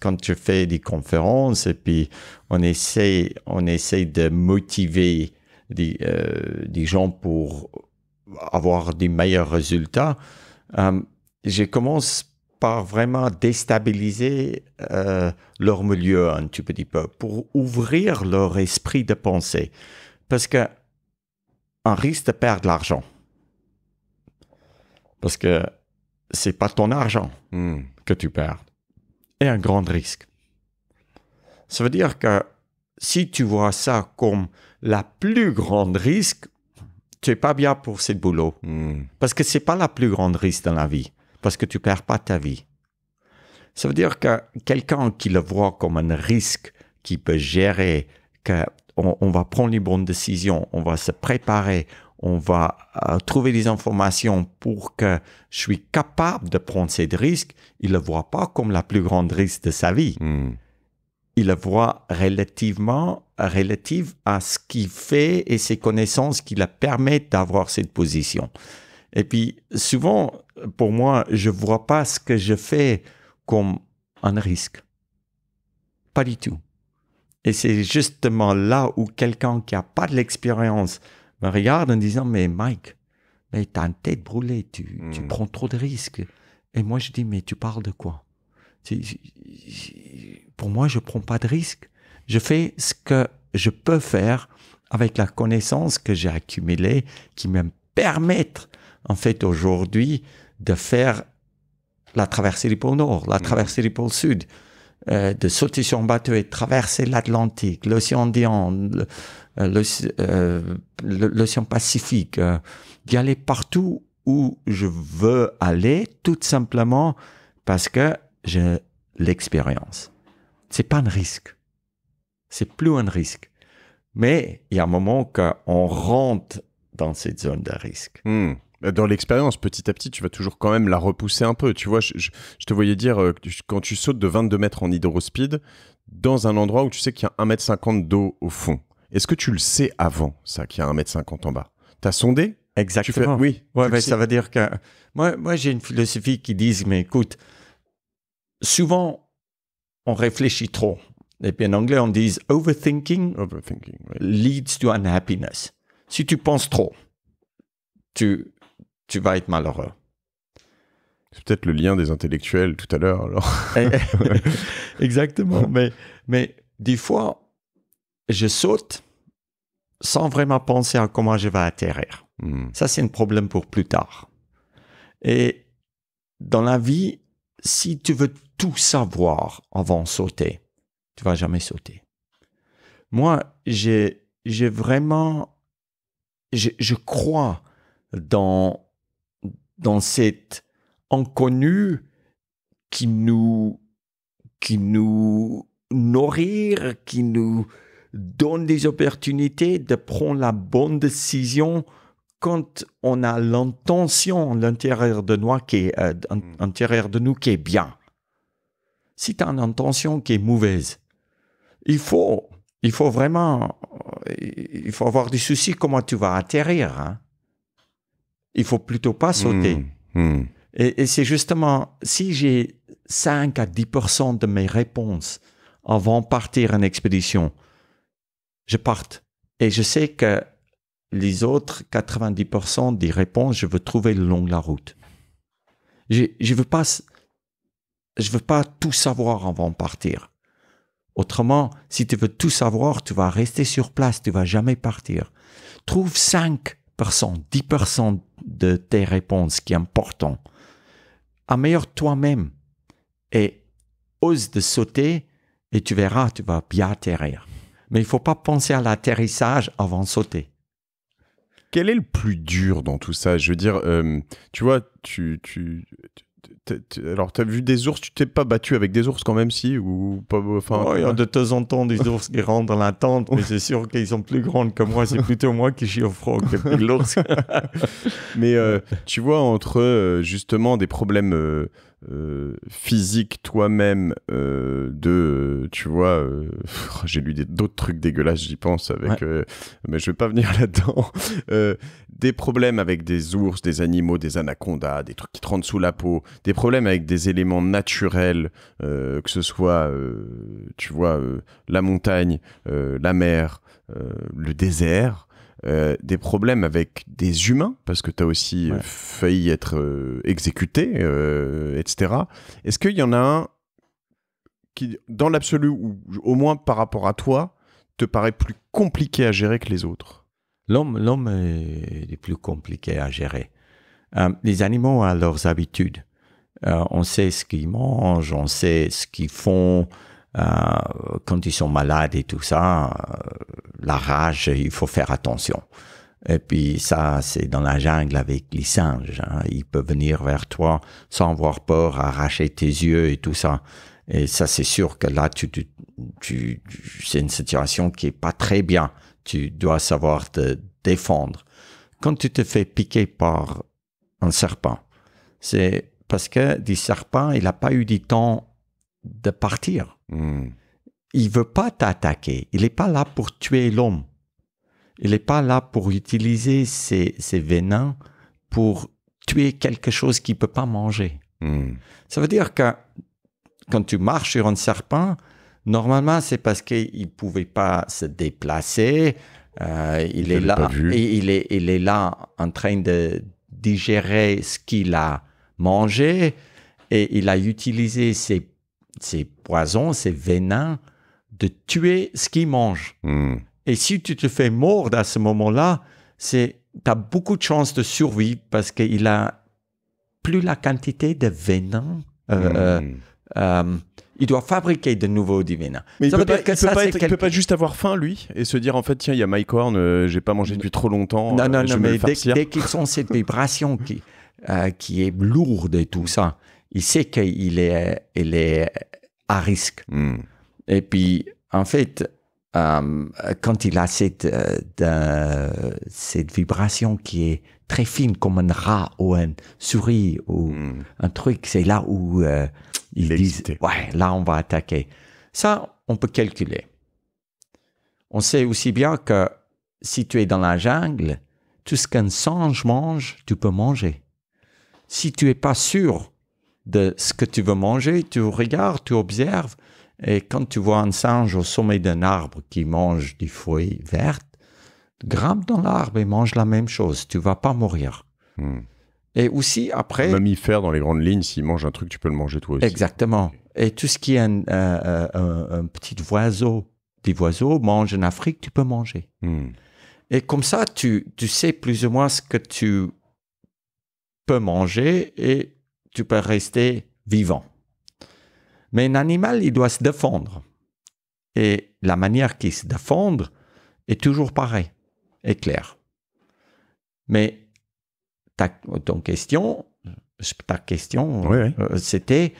quand je fais des conférences et puis on essaie, on essaie de motiver euh, des, gens pour avoir des meilleurs résultats, euh, je commence par vraiment déstabiliser euh, leur milieu un tout petit peu, pour ouvrir leur esprit de pensée. Parce que risque de perdre l'argent. Parce que c'est pas ton argent hmm. que tu perds. Et un grand risque. Ça veut dire que si tu vois ça comme la plus grande risque, tu n'es pas bien pour ce boulot. Hmm. Parce que ce n'est pas la plus grande risque dans la vie. Parce que tu ne perds pas ta vie. Ça veut dire que quelqu'un qui le voit comme un risque, qui peut gérer, qu'on va prendre les bonnes décisions, on va se préparer, on va euh, trouver des informations pour que je suis capable de prendre ces risques, il ne le voit pas comme la plus grande risque de sa vie. Hmm il la voit relativement relative à ce qu'il fait et ses connaissances qui la permettent d'avoir cette position. Et puis souvent, pour moi, je ne vois pas ce que je fais comme un risque. Pas du tout. Et c'est justement là où quelqu'un qui a pas de l'expérience me regarde en disant, mais Mike, mais t'as une tête brûlée, tu hmm. prends trop de risques. Et moi, je dis, mais tu parles de quoi pour moi, je prends pas de risque. Je fais ce que je peux faire avec la connaissance que j'ai accumulée, qui me permettent, en fait, aujourd'hui, de faire la traversée du pôle Nord, la mm. traversée du pôle Sud, euh, de sauter sur un bateau et traverser l'Atlantique, l'océan Indien, euh, euh, l'océan Pacifique, d'y aller partout où je veux aller, tout simplement parce que j'ai l'expérience. C'est pas un risque. C'est plus un risque. Mais il y a un moment qu'on rentre dans cette zone de risque. Hmm. Bah, dans l'expérience, petit à petit, tu vas toujours quand même la repousser un peu. Tu vois, je, te voyais dire, euh, quand tu sautes de 22 mètres en hydrospeed, dans un endroit où tu sais qu'il y a 1m50 d'eau au fond, est-ce que tu le sais avant, ça, qu'il y a 1m50 en bas Tu as sondé Exactement. Oui. ça veut dire que moi, moi j'ai une philosophie qui dit, mais écoute, souvent, on réfléchit trop. Et puis en anglais, on dit overthinking, leads to unhappiness. Si tu penses trop, tu, tu vas être malheureux. C'est peut-être le lien des intellectuels tout à l'heure, eh, eh, <laughs> Exactement. mais, mais des fois, je saute sans vraiment penser à comment je vais atterrir. Hmm. Ça, c'est un problème pour plus tard. Et dans la vie, si tu veux tout savoir avant sauter, tu vas jamais sauter. Moi, j'ai, vraiment, je, crois dans, dans cet inconnu qui nous, qui nous qui nous donne des opportunités de prendre la bonne décision quand on a l'intention à l'intérieur de nous qui est, euh, mm. de nous qui est bien, si tu as une intention qui est mauvaise, il faut, il faut vraiment, euh, il faut avoir du souci comment tu vas atterrir. Hein. Il faut plutôt pas sauter. Mm. Mm. Et, et c'est justement, si j'ai 5 à 10% de mes réponses avant de partir en expédition, je parte. Et je sais que les autres 90% des réponses, je veux trouver le long de la route. Je ne veux, pas, je veux pas tout savoir avant de partir. Autrement, si tu veux tout savoir, tu vas rester sur place, tu vas jamais partir. Trouve 5%, 10% de tes réponses qui est important. Améliore toi-même et ose de sauter et tu verras, tu vas bien atterrir. Mais il faut pas penser à l'atterrissage avant de sauter. Quel est le plus dur dans tout ça Je veux dire, euh, tu vois, tu, tu, as vu des ours, tu t'es pas battu avec des ours quand même, si ou pas, enfin, oh, De temps en temps, des <laughs> ours qui rentrent dans la tente, mais c'est sûr qu'ils sont plus grands que moi. C'est plutôt moi qui chie au froid que <laughs> l'ours. mais euh, tu vois, entre euh, justement des problèmes euh, physique toi-même euh, de euh, tu vois <laughs> oh, j'ai lu d'autres trucs dégueulasses j'y pense avec mais je vais pas venir <laughs> là-dedans des problèmes avec des ours des animaux des anacondas des trucs qui te sous la peau des problèmes avec des éléments naturels que ce soit tu vois la montagne la mer le désert euh, des problèmes avec des humains, parce que tu as aussi euh, failli être euh, exécuté, etc. Est-ce qu'il y en a un qui, dans l'absolu, ou au moins par rapport à toi, te paraît plus compliqué à gérer que les autres L'homme, l'homme est plus compliqué à gérer. les animaux ont leurs habitudes. on sait ce qu'ils mangent, on sait ce qu'ils font. Euh, quand ils sont malades et tout ça, euh, la rage, il faut faire attention. Et puis ça, c'est dans la jungle avec les singes. Hein. Ils peuvent venir vers toi sans avoir peur, arracher tes yeux et tout ça. Et ça, c'est sûr que là, tu, c'est une situation qui est pas très bien. Tu dois savoir te défendre. Quand tu te fais piquer par un serpent, c'est parce que du serpent, il n'a pas eu du temps de partir. Il hmm. Il veut pas t'attaquer. Il n'est pas là pour tuer l'homme. Il n'est pas là pour utiliser ses, ses vénins pour tuer quelque chose qu'il peut pas manger. Hmm. Ça veut dire que quand tu marches sur un serpent, normalement, c'est parce qu'il ne pouvait pas se déplacer. Euh, il, est là, il, est, il est là en train de digérer ce qu'il a mangé et il a utilisé ses c'est poison, c'est venin de tuer ce qu'ils mange hmm. Et si tu te fais mordre à ce moment-là, c'est tu as beaucoup de chances de survivre parce qu'il a plus la quantité de venin. Euh, hmm. euh, euh, il doit fabriquer de nouveau du vénin. Mais il ne peut, pas juste avoir faim, lui, et se dire en fait, tiens, il y a mycorn, j'ai pas mangé depuis trop longtemps. Non, non, non, mais dès, dès qu'ils ont cette vibration qui, qui est lourde et tout ça, il sait qu'il est, est à risque. Hmm. Et puis, en fait, euh, quand il a cette, euh, cette vibration qui est très fine, comme un rat ou un souris ou hmm. un truc, c'est là où euh, il dit, Ouais, là, on va attaquer. Ça, on peut calculer. On sait aussi bien que si tu es dans la jungle, tout ce qu'un singe mange, tu peux manger. Si tu n'es pas sûr de ce que tu veux manger, tu regardes, tu observes. Et quand tu vois un singe au sommet d'un arbre qui mange des feuilles vertes, grimpe dans l'arbre et mange la même chose. Tu vas pas mourir. Hmm. Et aussi après. Mammifère dans les grandes lignes, s'il mange un truc, tu peux le manger toi aussi. Exactement. Et tout ce qui est un, petit oiseau, des oiseaux mange en Afrique, tu peux manger. Hmm. Et comme ça, tu, tu sais plus ou moins ce que tu peux manger et tu peux rester vivant. Mais un animal, il doit se défendre. Et la manière qu'il se défendre est toujours pareille, est claire. Mais ta, question, ta question, euh, c'était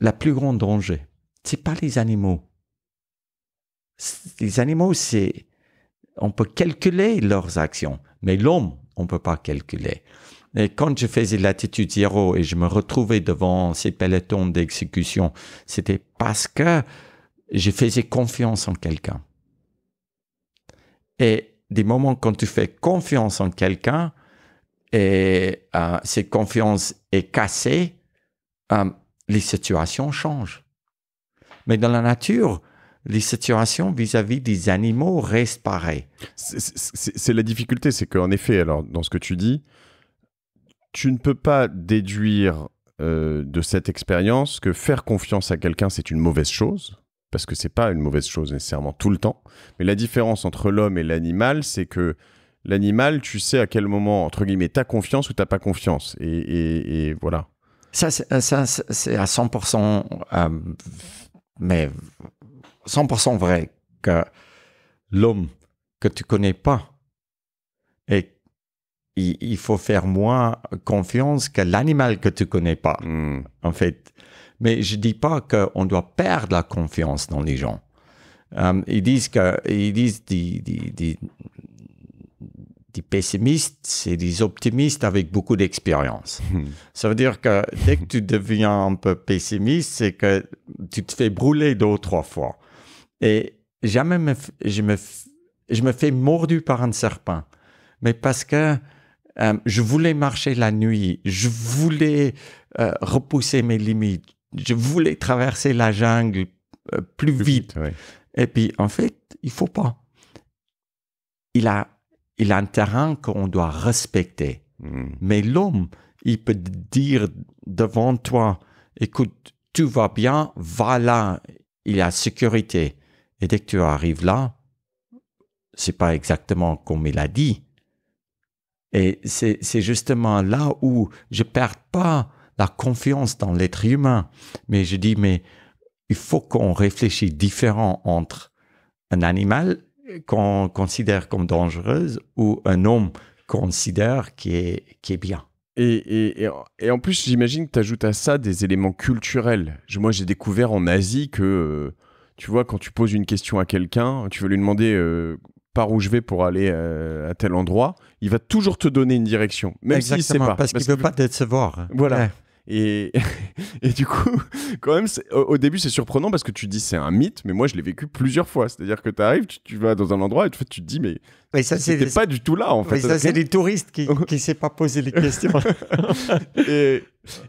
la plus grande danger. C'est pas les animaux. Les animaux, on peut calculer leurs actions, mais l'homme, on ne peut pas calculer. Et quand je faisais l'attitude zéro et je me retrouvais devant ces pelotons d'exécution, c'était parce que je faisais confiance en quelqu'un. Et des moments quand tu fais confiance en quelqu'un et euh, cette confiance est cassée, euh, les situations changent. Mais dans la nature, les situations vis-à-vis des animaux restent pareilles. C'est la difficulté, c'est qu'en effet, alors dans ce que tu dis, tu ne peux pas déduire euh, de cette expérience que faire confiance à quelqu'un, c'est une mauvaise chose, parce que ce n'est pas une mauvaise chose nécessairement tout le temps. Mais la différence entre l'homme et l'animal, c'est que l'animal, tu sais à quel moment, entre guillemets, as confiance ou tu t'as pas confiance. Et, voilà. Ça, c'est euh, à 100%, euh, mais 100% vrai que l'homme que tu connais pas et il, faut faire moins confiance que l'animal que tu connais pas, hmm. en fait. Mais je dis pas qu'on doit perdre la confiance dans les gens. Euh, ils disent que ils disent des, des, des, pessimistes c'est des optimistes avec beaucoup d'expérience. Hmm. Ça veut dire que dès que tu deviens un peu pessimiste, c'est que tu te fais brûler deux ou trois fois. Et jamais je, me, je me fais mordu par un serpent. Mais parce que euh, je voulais marcher la nuit. Je voulais euh, repousser mes limites. Je voulais traverser la jungle euh, plus, vite. Et puis, en fait, il faut pas. Il a, il a un terrain qu'on doit respecter. Hmm. Mais l'homme, il peut dire devant toi, écoute, tout va bien, va là, il y a sécurité. Et dès que tu arrives là, c'est pas exactement comme il a dit. Et c'est justement là où je ne perds pas la confiance dans l'être humain, mais je dis, mais il faut qu'on réfléchisse différent entre un animal qu'on considère comme dangereuse ou un homme qu'on considère qui est, qui est bien. Et, et, et, en plus, j'imagine que tu ajoutes à ça des éléments culturels. moi, j'ai découvert en Asie que, euh, tu vois, quand tu poses une question à quelqu'un, tu veux lui demander euh, par où je vais pour aller euh, à tel endroit, il va toujours te donner une direction, même s'il si c'est pas. Parce, parce qu'il ne veut pas te décevoir. Voilà. Et, <laughs> et du coup, quand même, au, début, c'est surprenant parce que tu dis c'est un mythe, mais moi, je l'ai vécu plusieurs fois. C'est-à-dire que tu arrives, tu, vas dans un endroit et tu, te dis, mais, mais ça, c'était pas du tout là, en fait. Mais ça, c'est les touristes qui ne <laughs> s'est pas posé les questions. <laughs> et,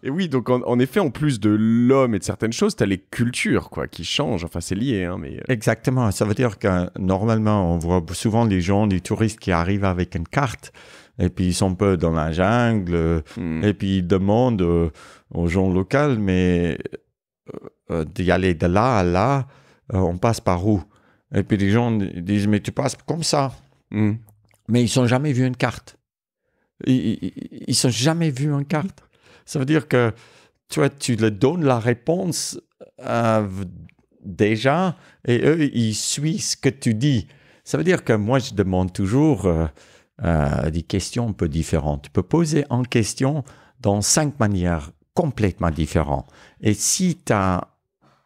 oui, donc en, en, effet, en plus de l'homme et de certaines choses, tu as les cultures quoi, qui changent. Enfin, c'est lié. Hein, mais... Euh. Exactement. Ça veut dire que normalement, on voit souvent les gens, les touristes qui arrivent avec une carte et puis ils sont peu dans la jungle, hmm. et puis ils demandent euh, aux gens locaux, mais euh, euh, d'y aller de là à là, on passe par où Et puis les gens disent, mais tu passes comme ça. Hmm. Mais ils n'ont jamais vu une carte. Ils n'ont jamais vu une carte. Ça veut dire que toi, tu leur donnes la réponse déjà et eux, ils suivent ce que tu dis. Ça veut dire que moi, je demande toujours, euh, des questions un peu différentes. Tu peux poser en question dans cinq manières complètement différentes. Et si tu as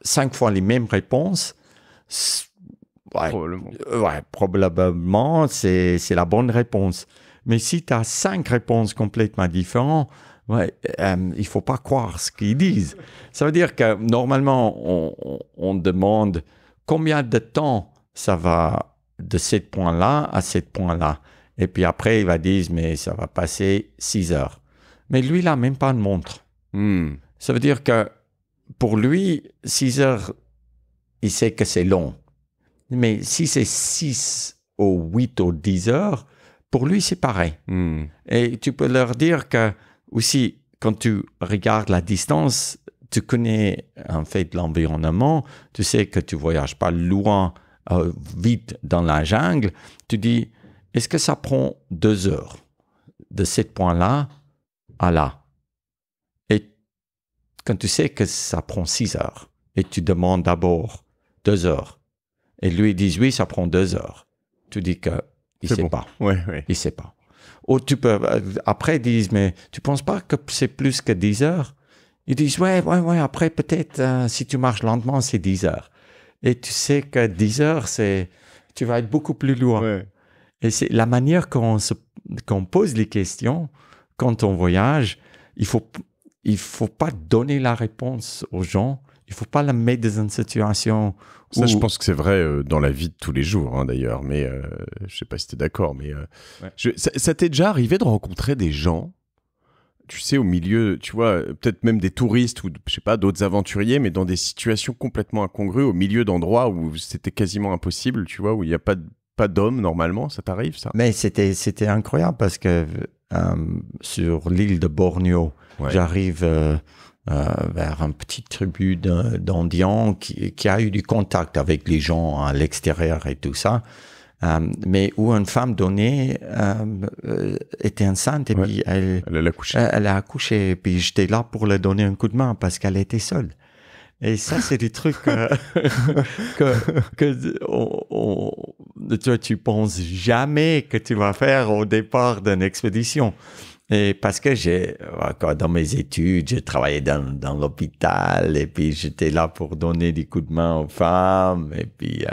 cinq fois les mêmes réponses, probablement, euh, c'est la bonne réponse. Mais si tu as cinq réponses complètement différentes, ouais, euh, il faut pas croire ce qu'ils disent. Ça veut dire que normalement, on, on demande combien de temps ça va de ce point-là à ce point-là. Et puis après, il va dire, mais ça va passer 6 heures. Mais lui, il n'a même pas de montre. Hmm. Ça veut dire que pour lui, 6 heures, il sait que c'est long. Mais si c'est 6 ou 8 ou 10 heures, pour lui, c'est pareil. Hmm. Et tu peux leur dire que, aussi, quand tu regardes la distance, tu connais en fait l'environnement, tu sais que tu voyages pas loin, euh, vite dans la jungle. Tu dis, est-ce que ça prend deux heures de ce point-là à là Et quand tu sais que ça prend six heures, et tu demandes d'abord deux heures, et lui dit oui, ça prend deux heures, tu dis que il sait pas. Oui, oui. Il sait pas. Ou tu peux, euh, après, ils disent, mais tu penses pas que c'est plus que dix heures? Ils disent, ouais, ouais, ouais, après, peut-être, euh, si tu marches lentement, c'est dix heures. Et tu sais que dix heures, c'est, tu vas être beaucoup plus loin. Ouais. Et c'est la manière qu'on pose les questions quand on voyage. Il faut, il faut pas donner la réponse aux gens. Il faut pas la mettre dans une situation. Où... Ça, je pense que c'est vrai euh, dans la vie de tous les jours, hein, d'ailleurs. Mais je euh, je sais pas si tu es d'accord, mais euh, ça, t'est déjà arrivé de rencontrer des gens tu sais, au milieu, tu vois, peut-être même des touristes ou, je sais pas, d'autres aventuriers, mais dans des situations complètement incongrues, au milieu d'endroits où c'était quasiment impossible, tu vois, où il n'y a pas de pas d'hommes normalement, ça t'arrive ça Mais c'était c'était incroyable parce que euh, sur l'île de Borneo, j'arrive euh, euh, vers un petit tribu d'Indiens qui, qui, a eu du contact avec les gens à l'extérieur et tout ça. mais où une femme donnée était enceinte et puis Elle, elle a accouché. Et puis j'étais là pour lui donner un coup de main parce qu'elle était seule. Et ça, c'est des trucs euh, <laughs> que, que tu, ne penses jamais que tu vas faire au départ d'une expédition. Et parce que j'ai, euh, dans mes études, j'ai travaillé dans, l'hôpital et puis j'étais là pour donner des coups de main aux femmes et puis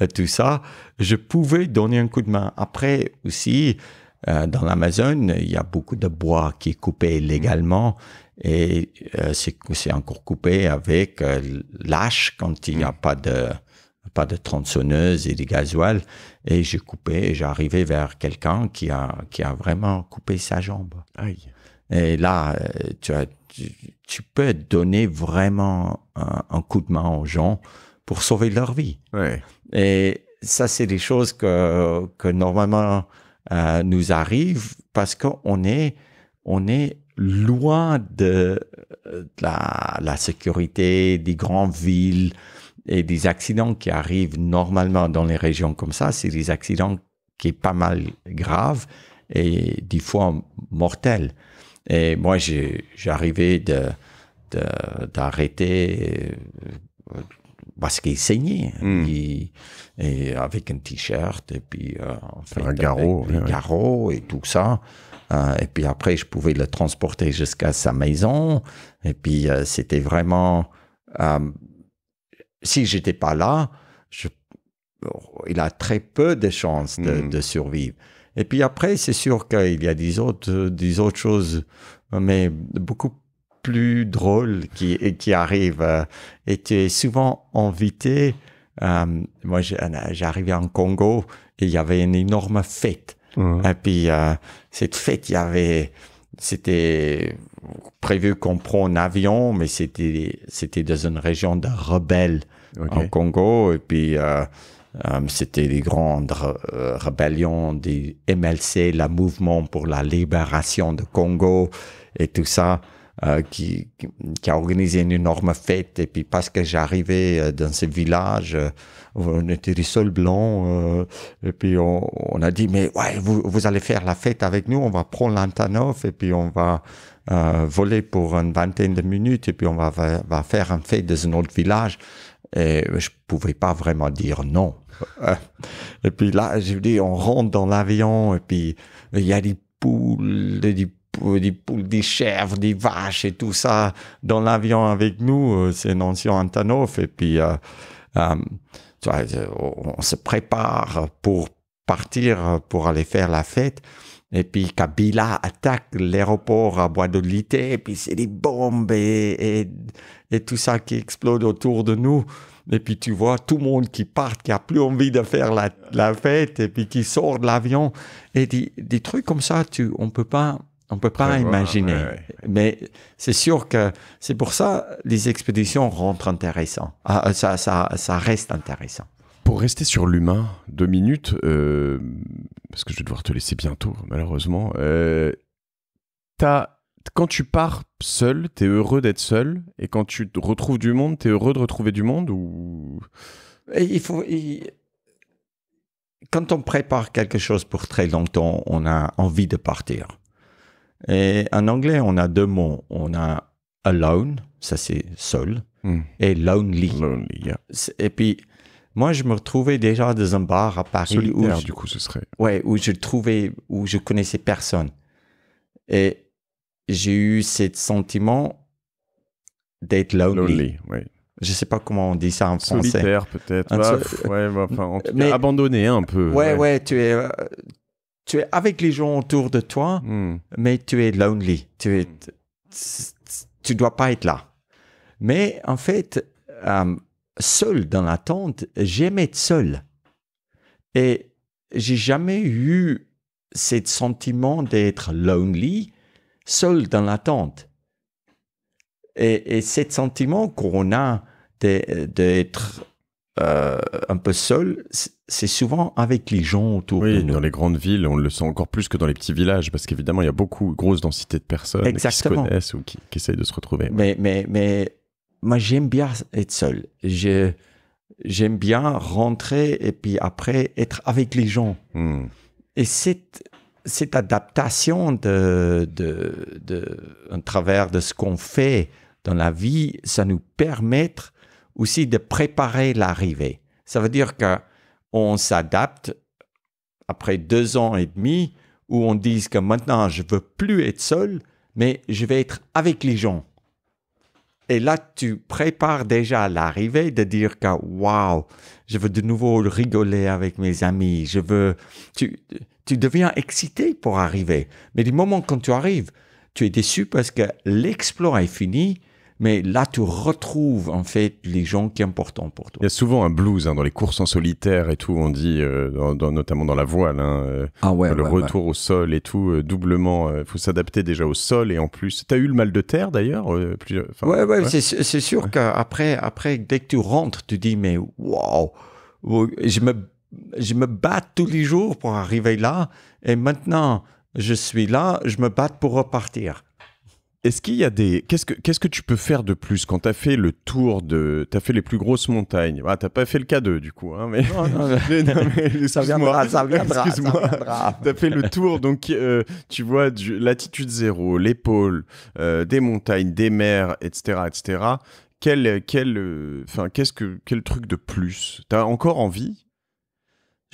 euh, tout ça. Je pouvais donner un coup de main. Après aussi, dans l'Amazon, il y a beaucoup de bois qui est coupé illégalement mhm et euh, c'est encore coupé avec euh, l'âche quand il n'y a mm. pas de pas de tronçonneuse et des gasoil et j'ai coupé et j'arrivais vers quelqu'un qui a qui a vraiment coupé sa jambe. Et là euh, tu as tu, peux donner vraiment un, coup de main aux gens pour sauver leur vie. Et ça c'est des choses que que normalement nous arrivent parce qu'on est on est loin de, la, sécurité des grandes villes et des accidents qui arrivent normalement dans les régions comme ça, c'est des accidents qui est pas mal graves et des fois mortels. Et moi, j'arrivais de, d'arrêter euh, parce qu'il saignait. Hein, hmm. Et, avec un t-shirt, et puis euh, un garrot et tout ça. Euh, et puis après, je pouvais le transporter jusqu'à sa maison. Et puis euh, c'était vraiment... Si euh, si j'étais pas là, oh, il a très peu de chances hmm. de, survivre. Et puis après, c'est sûr qu'il y a des autres, des autres choses, mais beaucoup plus drôles qui, qui arrivent. Et tu es souvent invité. moi, j'arrivais en Congo et il y avait une énorme fête et puis, euh, cette fête, il y avait, c'était prévu qu'on prend un avion, mais c'était, c'était dans une région de rebelles au Congo. Et puis, euh, euh c'était les grandes euh, rébellions des MLC, le mouvement pour la libération de Congo et tout ça. Euh, qui, a organisé une énorme fête. Et puis parce que j'arrivais euh, dans ce village, euh, on était les seuls blancs. et puis on, a dit, mais ouais, vous, vous, allez faire la fête avec nous, on va prendre l'antanof et puis on va voler pour une vingtaine de minutes et puis on va, va, faire un fête dans un autre village. Et je pouvais pas vraiment dire non. <laughs> et puis là, je dis, on rentre dans l'avion et puis il y a des poules, des des poules, des chèvres, des vaches et tout ça dans l'avion avec nous. Euh, c'est Nancy Antonov. Et puis, euh, euh, on se prépare pour partir, pour aller faire la fête. Et puis Kabila attaque l'aéroport à Bois-de-Lité, et puis c'est des bombes et, et, tout ça qui explode autour de nous. Et puis tu vois tout le monde qui part, qui a plus envie de faire la, la fête, et puis qui sort de l'avion. Et des, des, trucs comme ça, tu, on peut pas on ne peut pas imaginer. Mais c'est sûr que c'est pour ça les expéditions rentrent intéressantes. Ah, euh, ça, ça, reste intéressant. Pour rester sur l'humain, deux minutes, euh, parce que je vais devoir te laisser bientôt, malheureusement. Euh, quand tu pars seul, tu es heureux d'être seul. Et quand tu te retrouves du monde, tu es heureux de retrouver du monde ou... il faut. quand on prépare quelque chose pour très longtemps, on a envie de partir. Et en anglais, on a deux mots. On a alone, ça c'est seul, hmm. et lonely. Et puis, moi, je me retrouvais déjà dans un bar à Paris. où je, coup, ce serait. je trouvais, où je connaissais personne. Et j'ai eu ce sentiment d'être lonely. Je sais pas comment on dit ça en français. Solitaire, peut-être. mais abandonné un peu. Ouais, ouais, ouais tu es, euh, tu es avec les gens autour de toi, hmm. mais tu es lonely. Tu ne hmm. tu dois pas être là. Mais en fait, euh, seul dans la tente, j'aime être seul. Et j'ai jamais eu ce sentiment d'être lonely, seul dans la tente. Et, et ce sentiment qu'on a d'être euh, un peu seul, c'est souvent avec les gens autour. de nous. dans les grandes villes, on le sent encore plus que dans les petits villages, parce qu'évidemment, il y a beaucoup de grosses densités de personnes qui se connaissent ou qui, essayent de se retrouver. Mais, mais, mais moi, j'aime bien être seul. J'aime bien rentrer et puis après être avec les gens. Hmm. Et cette, cette adaptation de, de, travers de ce qu'on fait dans la vie, ça nous permet aussi de préparer l'arrivée. Ça veut dire qu'on s'adapte après deux ans et demi où on dit que maintenant je veux plus être seul, mais je vais être avec les gens. Et là, tu prépares déjà l'arrivée de dire que waouh, je veux de nouveau rigoler avec mes amis, je veux. Tu, deviens excité pour arriver. Mais du moment quand tu arrives, tu es déçu parce que l'exploit est fini mais là, tu retrouves en fait les gens qui sont importants pour toi. Il y a souvent un blues hein, dans les courses en solitaire et tout, on dit, euh, notamment dans la voile, hein, euh, ah le retour au sol et tout, euh, doublement, il faut s'adapter déjà au sol et en plus, tu as eu le mal de terre d'ailleurs Oui, c'est sûr qu'après, après, dès que tu rentres, tu dis, mais waouh, je me, je me bats tous les jours pour arriver là et maintenant, je suis là, je me bats pour repartir. Est-ce qu'il y a des qu'est-ce que qu'est-ce que tu peux faire de plus quand tu as fait le tour de tu as fait les plus grosses montagnes ah, t'as pas fait le K2 du coup hein, mais... Non, non, non, <laughs> mais, <laughs> ça viendra ça excuse-moi tu as fait le tour donc euh, tu vois du, latitude zéro l'épaule euh, des montagnes des mers etc etc quel quel euh, enfin qu'est-ce que quel truc de plus t'as encore envie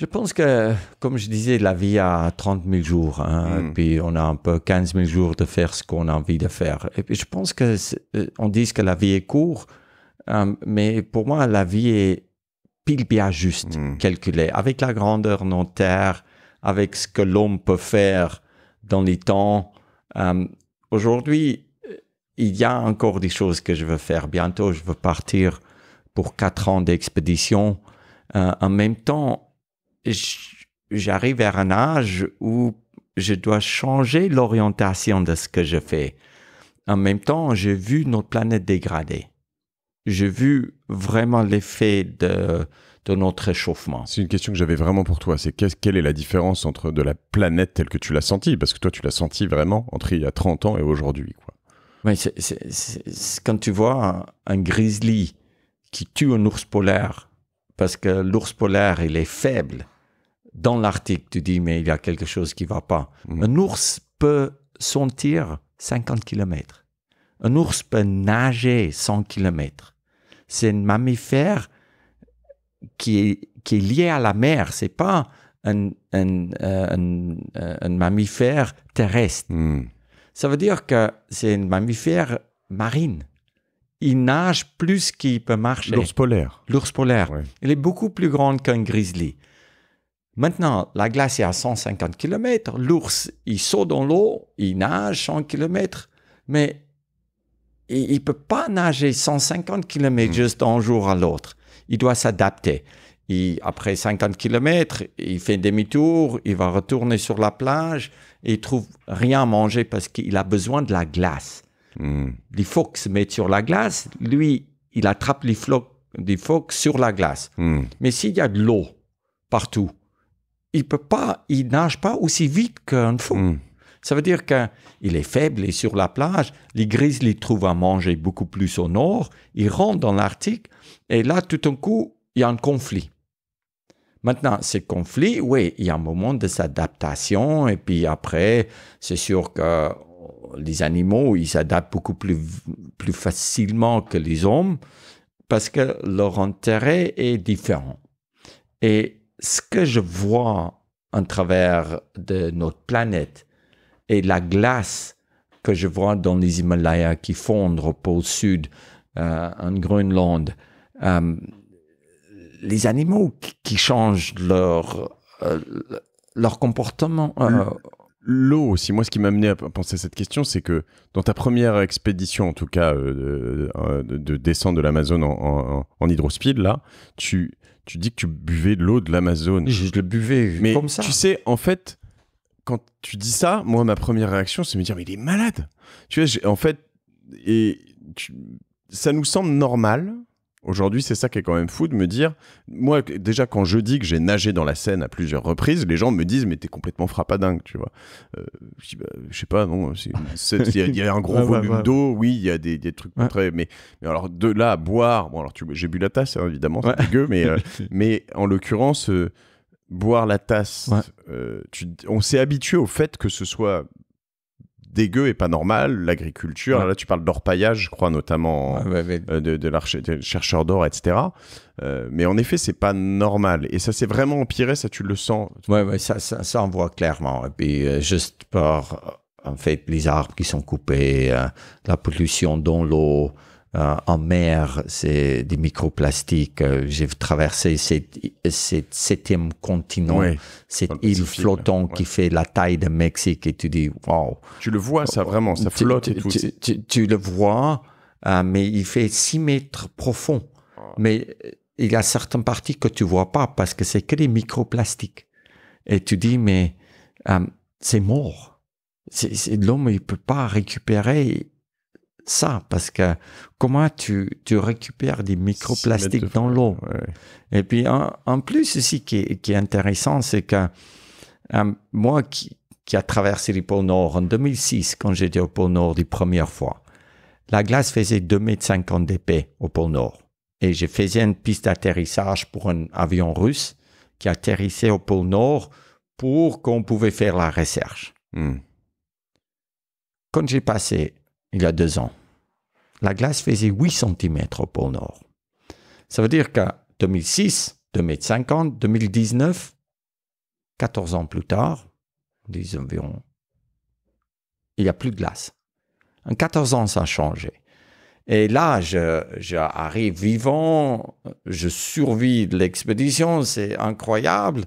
je pense que, comme je disais, la vie a 30 000 jours. Hein, hmm. et puis on a un peu 15 000 jours de faire ce qu'on a envie de faire. Et puis je pense que euh, on dit que la vie est courte, hein, mais pour moi, la vie est pile bien juste hmm. calculée. Avec la grandeur de nos terres, avec ce que l'homme peut faire dans les temps. Aujourd'hui, euh, il y a encore des choses que je veux faire. Bientôt, je veux partir pour quatre ans d'expédition. Hein, en même temps, j'arrive vers un âge où je dois changer l'orientation de ce que je fais. En même temps, j'ai vu notre planète dégrader. J'ai vu vraiment l'effet de, de notre échauffement. C'est une question que j'avais vraiment pour toi. C'est quelle est la différence entre de la planète telle que tu l'as sentie Parce que toi, tu l'as sentie vraiment entre il y a 30 ans et aujourd'hui. c'est quand tu vois un grizzly qui tue un ours polaire, parce que l'ours polaire, il est faible dans l'article, tu dis, mais il y a quelque chose qui ne va pas. Mm. Un ours peut sentir 50 km. Un ours peut nager 100 km. C'est un mammifère qui est, lié à la mer. C'est pas un, euh, euh, mammifère terrestre. Mm. Ça veut dire que c'est un mammifère marine. Il nage plus qu'il peut marcher. L'ours polaire. L'ours polaire. Il est beaucoup plus grand qu'un grizzly. Maintenant, la glace est à 150 km, l'ours, il saute dans l'eau, il nage 100 km, mais il ne peut pas nager 150 km mm. juste d'un jour à l'autre. Il doit s'adapter. Après 50 km, il fait demi-tour, il va retourner sur la plage et il trouve rien à manger parce qu'il a besoin de la glace. Mm. Les phoques se mettent sur la glace, lui, il attrape les, phoques sur la glace. Mm. Mais s'il y a de l'eau partout, il peut pas, il nage pas aussi vite qu'un fou. Hmm. Ça veut dire qu'il est faible et sur la plage, les grises les trouvent à manger beaucoup plus au nord, ils rentrent dans l'Arctique et là, tout d'un coup, il y a un conflit. Maintenant, ce conflit, oui, il y a un moment de s'adaptation et puis après, c'est sûr que les animaux, ils s'adaptent beaucoup plus, plus facilement que les hommes parce que leur intérêt est différent. Et ce que je vois en travers de notre planète et la glace que je vois dans les Himalayas qui fondent au pôle sud, euh, en Groenland, euh, les animaux qui changent leur, euh, leur comportement. L'eau aussi. Moi, ce qui m'a amené à penser à cette question, c'est que dans ta première expédition, en tout cas, de, de, descente de l'Amazon en, en, en, hydrospeed, là, tu, tu dis que tu buvais de l'eau de l'Amazone. Je, le buvais mais comme ça. Tu sais, en fait, quand tu dis ça, moi, ma première réaction, c'est de me dire, mais il est malade. Tu vois, en fait, et ça nous semble normal Aujourd'hui, c'est ça qui est quand même fou de me dire. Moi, déjà, quand je dis que j'ai nagé dans la Seine à plusieurs reprises, les gens me disent Mais t'es complètement frappadingue, tu vois. Euh, bah, je sais pas, non. Il y, a un gros volume d'eau, oui, il y a des, des trucs très. Mais, alors, de là à boire. Bon, alors, j'ai bu la tasse, hein, évidemment, c'est dégueu, mais, euh, <laughs> mais en l'occurrence, euh, boire la tasse, on s'est habitué au fait que ce soit dégueu et pas normal, l'agriculture. Là, tu parles d'orpaillage, je crois, notamment euh, de, de, chercheur d'or, etc. Euh, mais en effet, c'est pas normal. Et ça s'est vraiment empiré, ça, tu le sens. Oui, ouais, ça, ça, voit clairement. Et puis, euh, juste par, en fait, les arbres qui sont coupés, la pollution dans l'eau. Euh, en mer, c'est des microplastiques. Euh, j'ai traversé cet, septième continent, cette île flottante qui fait la taille de Mexique et tu dis, waouh Tu le vois, ça vraiment, ça flotte tu, et tout. Tu, le vois, euh, mais il fait 6 mètres profond. Ah. Mais il y a certaines parties que tu vois pas parce que c'est que des microplastiques. Et tu dis, mais euh, c'est mort. L'homme, il peut pas récupérer ça, parce que comment tu, récupères des microplastiques dans l'eau Et puis en, plus, ceci qui, est intéressant, c'est que euh, moi qui, qui a traversé le pôle Nord en 2006, quand j'étais au pôle Nord la première fois, la glace faisait 2,50 m d'épais au pôle Nord. Et je faisais une piste d'atterrissage pour un avion russe qui atterrissait au pôle Nord pour qu'on pouvait faire la recherche. Hmm. Quand j'ai passé il y a deux ans, la glace faisait 8 cm au pôle Nord. Ça veut dire qu'à 2006, 50 2019, 14 ans plus tard, il n'y a plus de glace. En 14 ans, ça a changé. Et là, j'arrive je, arrive vivant, je survis l'expédition, c'est incroyable.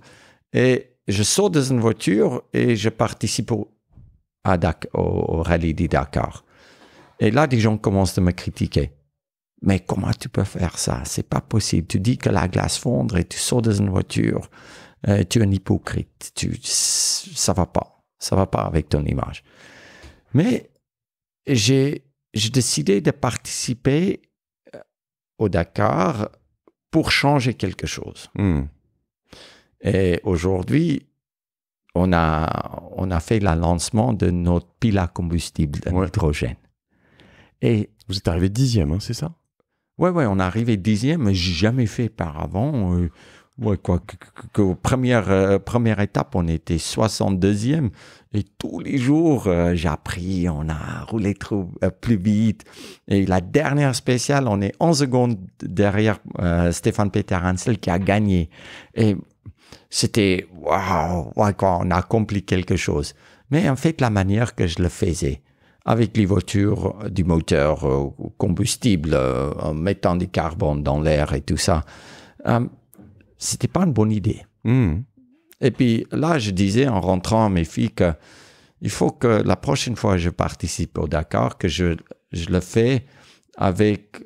Et je saute dans une voiture et je participe au, au, au rallye du Dakar. Et là, des gens commencent à me critiquer. Mais comment tu peux faire ça C'est pas possible. Tu dis que la glace fondre et tu sors dans une voiture. Euh, tu es un hypocrite. Tu, ça va pas. Ça va pas avec ton image. Mais j'ai décidé de participer euh, au Dakar pour changer quelque chose. Hmm. Et aujourd'hui, on a, on a fait le lancement de notre pile à combustible d'hydrogène. Vous êtes arrivé dixième, hein, c'est ça Ouais, ouais, on est arrivé dixième, mais jamais fait par avant. Euh, première, euh, première étape, on était 62e. Et tous les jours, euh, appris, on a roulé euh, plus vite. Et la dernière spéciale, on est 11 secondes derrière Stéphane Peter Hansel qui a gagné. Et c'était, waouh, on a accompli quelque chose. Mais en fait, la manière que je le faisais, avec les voitures euh, du moteur euh, combustible, euh, en mettant du carbone dans l'air et tout ça. Ce C'était pas une bonne idée. Hmm. Et puis là, je disais en rentrant à mes filles qu'il faut que la prochaine fois que je participe au Dakar, que je, le fais avec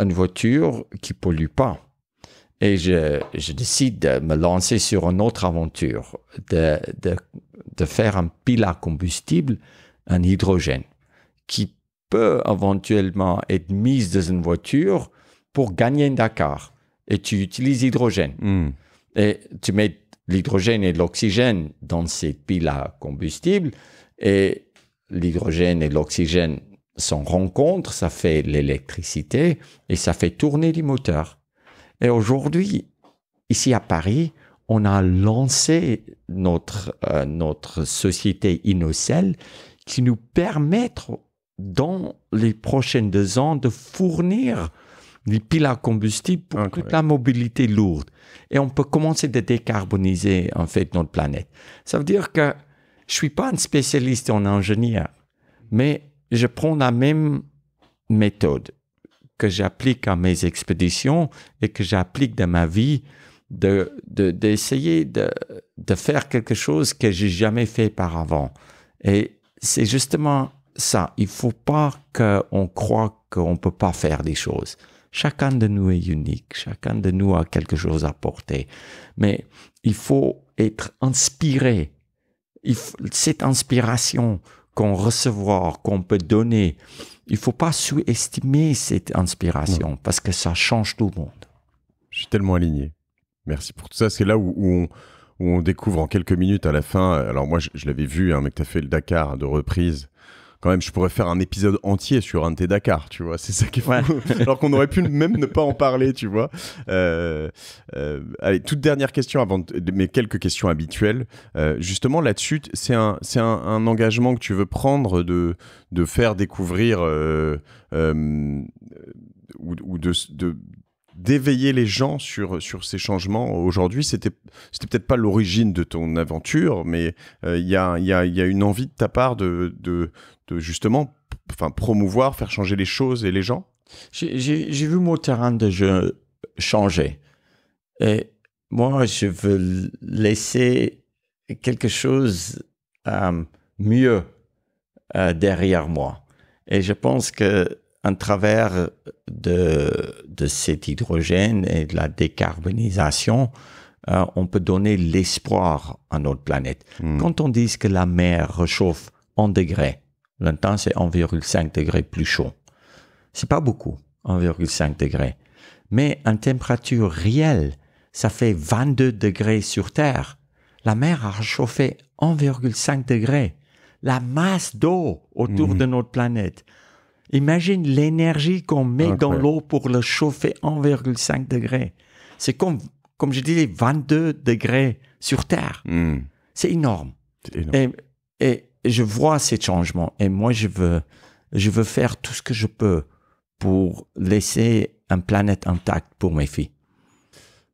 une voiture qui pollue pas. Et je, décide de me lancer sur une autre aventure, de, faire un pile combustible, un hydrogène qui peut éventuellement être mise dans une voiture pour gagner un Dakar. Et tu utilises l'hydrogène. Hmm. Et tu mets l'hydrogène et l'oxygène dans ces piles à combustible. Et l'hydrogène et l'oxygène s'en rencontrent, ça fait l'électricité et ça fait tourner les moteurs. Et aujourd'hui, ici à Paris, on a lancé notre, euh, notre société Innocell qui nous permet dans les prochaines deux ans de fournir des piles à combustible pour toute la mobilité lourde. Et on peut commencer de décarboniser, en fait, notre planète. Ça veut dire que je suis pas un spécialiste en ingénieur, mais je prends la même méthode que j'applique à mes expéditions et que j'applique dans ma vie d'essayer de, d'essayer de, de, faire quelque chose que j'ai jamais fait par avant. Et c'est justement ça, il faut pas qu'on croit qu'on peut pas faire des choses. Chacun de nous est unique, chacun de nous a quelque chose à porter. Mais il faut être inspiré. cette inspiration qu'on recevoir, qu'on peut donner, il faut pas sous-estimer cette inspiration parce que ça change tout le monde. Je suis tellement aligné. Merci pour tout ça. C'est là où, on découvre en quelques minutes à la fin. Alors moi, je, l'avais vu, hein, mec, tu as fait le Dakar de reprise quand même, je pourrais faire un épisode entier sur un de Dakar, tu vois. C'est ça qui est <laughs> Alors qu'on aurait pu même ne pas en parler, tu vois. Euh, euh, allez, toute dernière question avant de, mes quelques questions habituelles. Euh, justement, là-dessus, c'est un, c'est un, engagement que tu veux prendre de, de faire découvrir ou, de, d'éveiller les gens sur, sur ces changements. Aujourd'hui, c'était peut-être pas l'origine de ton aventure, mais il y, a, y, a, y, a, une envie de ta part de, de, justement enfin, promouvoir, faire changer les choses et les gens J'ai vu mon terrain de jeu changer. Et moi, je veux laisser quelque chose euh, mieux euh, derrière moi. Et je pense que en travers de, de cet hydrogène et de la décarbonisation, euh, on peut donner l'espoir à notre planète. Hmm. Quand on dit que la mer réchauffe en degrés, temps c'est 1,5 degré plus chaud. C'est pas beaucoup, 1,5 degré. Mais en température réelle, ça fait 22 degrés sur Terre. La mer a chauffé 1,5 degré. La masse d'eau autour mmh. de notre planète. Imagine l'énergie qu'on met dans l'eau pour le chauffer 1,5 degré. C'est comme, comme je disais, 22 degrés sur Terre. Mmh. C'est énorme. énorme. et je vois ces changements et moi, je veux, je veux faire tout ce que je peux pour laisser un planète intacte pour mes filles.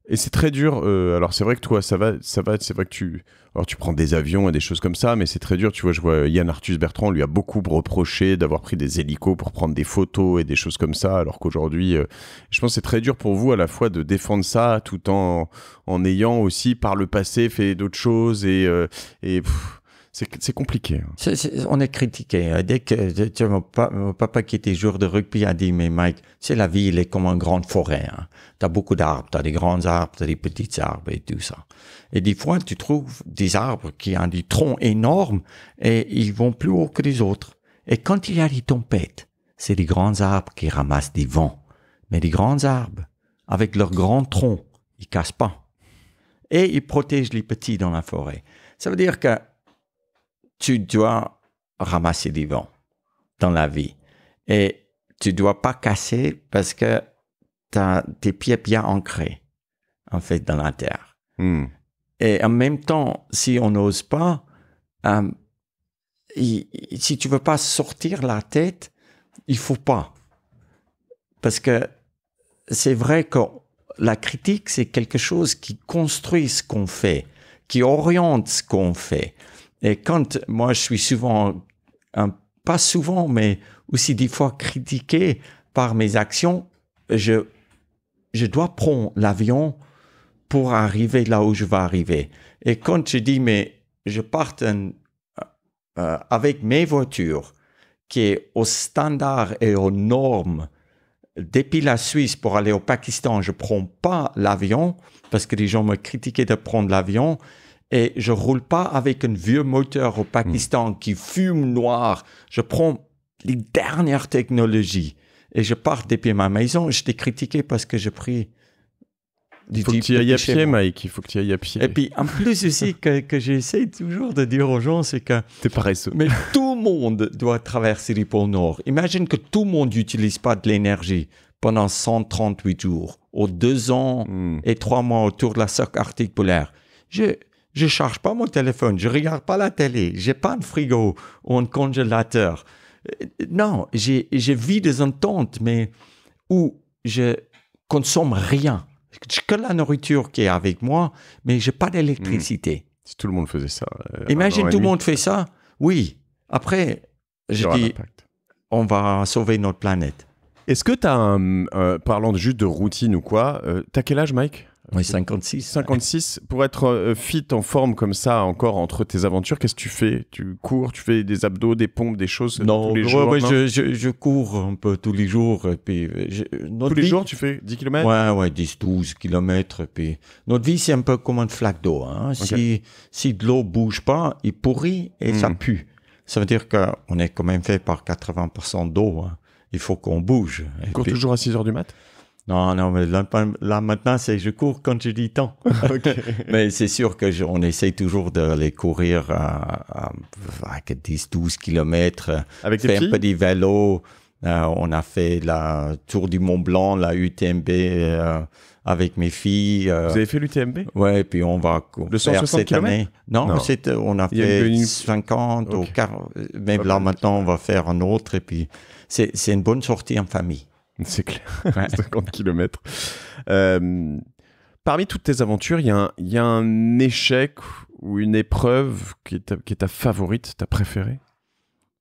Et c'est très dur. Euh, alors c'est vrai que toi, ça va, ça va. C'est vrai que tu, alors tu prends des avions et des choses comme ça, mais c'est très dur. Tu vois, je vois Yann Arthus Bertrand lui a beaucoup reproché d'avoir pris des hélicos pour prendre des photos et des choses comme ça, alors qu'aujourd'hui, euh, je pense que c'est très dur pour vous à la fois de défendre ça tout en en ayant aussi par le passé fait d'autres choses et euh, et c'est compliqué. Hein. on est critiqué. Hein. Dès que tu, mon, papa qui était joueur de rugby a dit, mais Mike, c'est la ville est comme une grande forêt. Hein. Tu as beaucoup d'arbres, tu as des grands arbres, tu des petits arbres et tout ça. Et des fois, tu trouves des arbres qui ont des troncs énormes et ils vont plus haut que les autres. Et quand il y a des tempêtes, c'est les grands arbres qui ramassent des vents. Mais les grands arbres, avec leurs grands troncs, ils cassent pas. Et ils protègent les petits dans la forêt. Ça veut dire que tu dois ramasser du vent dans la vie. Et tu dois pas casser parce que tu as tes pieds bien ancrés, en fait, dans la terre. Hmm. Et en même temps, si on n'ose pas, euh, si tu veux pas sortir la tête, il faut pas. Parce que c'est vrai que la critique, c'est quelque chose qui construit ce qu'on fait, qui oriente ce qu'on fait. Et quand moi, je suis souvent, hein, pas souvent, mais aussi des fois critiqué par mes actions, je, je dois prendre l'avion pour arriver là où je vais arriver. Et quand je dis, mais je parte euh, avec mes voitures, qui est au standard et aux normes depuis la Suisse pour aller au Pakistan, je prends pas l'avion parce que les gens me critiquaient de prendre l'avion et je roule pas avec un vieux moteur au Pakistan hmm. qui fume noir. Je prends les dernières technologies et je pars depuis ma maison. Je t'ai critiqué parce que j'ai pris il faut que tu ailles à pied, Mike. Il faut que tu ailles à pied. Et puis, en plus aussi, que, que j'essaie toujours de dire aux gens, c'est que... T'es paresseux. Mais tout le monde doit traverser le pôles Nord. Imagine que tout le monde n'utilise pas de l'énergie pendant 138 jours, ou deux ans hmm. et trois mois autour de la socle arctique polaire. Je, je charge pas mon téléphone, je regarde pas la télé, j'ai pas un frigo ou un congélateur. Euh, non, je vis des ententes, mais où je consomme rien. Que la nourriture qui est avec moi, mais j'ai pas d'électricité. Hmm. Si tout le monde faisait ça. Euh, Imagine tout le monde fait ça. Oui. Après, je dis, on va sauver notre planète. Est-ce que tu as un. Euh, parlant juste de routine ou quoi, tu as quel âge, Mike oui, 56. 56. Pour être euh, fit, en forme comme ça, encore entre tes aventures, qu'est-ce que tu fais Tu cours, tu fais des abdos, des pompes, des choses non, tous les jours non je, cours un peu tous les jours. Euh, tous les jours, tu fais 10 km Ouais, ouais, 10, 12 km. puis, notre vie, c'est un peu comme une flaque d'eau. Hein. Si, si de l'eau bouge pas, il pourrit et ça hmm. pue. Ça veut dire qu'on est quand même fait par 80% d'eau. Hein. Il faut qu'on bouge. Tu cours toujours à 6 heures du mat' Non, non, mais là, maintenant, c'est je cours quand j'ai dis temps. <laughs> <laughs> mais c'est sûr que on essaie toujours de les courir à, à, à 10, 12 kilomètres. Avec des faire un petit vélo. Euh, on a fait la Tour du Mont Blanc, la UTMB euh, avec mes filles. Euh. Vous avez fait l'UTMB Ouais, puis on va courir cette année. Non, c'était on a fait 50 ou 40. Mais là maintenant, on va faire un autre. Et puis c'est une bonne sortie en famille. <laughs> C'est clair, 50 <laughs> km. Euh, parmi toutes tes aventures, il y, a un échec ou une épreuve qui est ta, favorite, ta préférée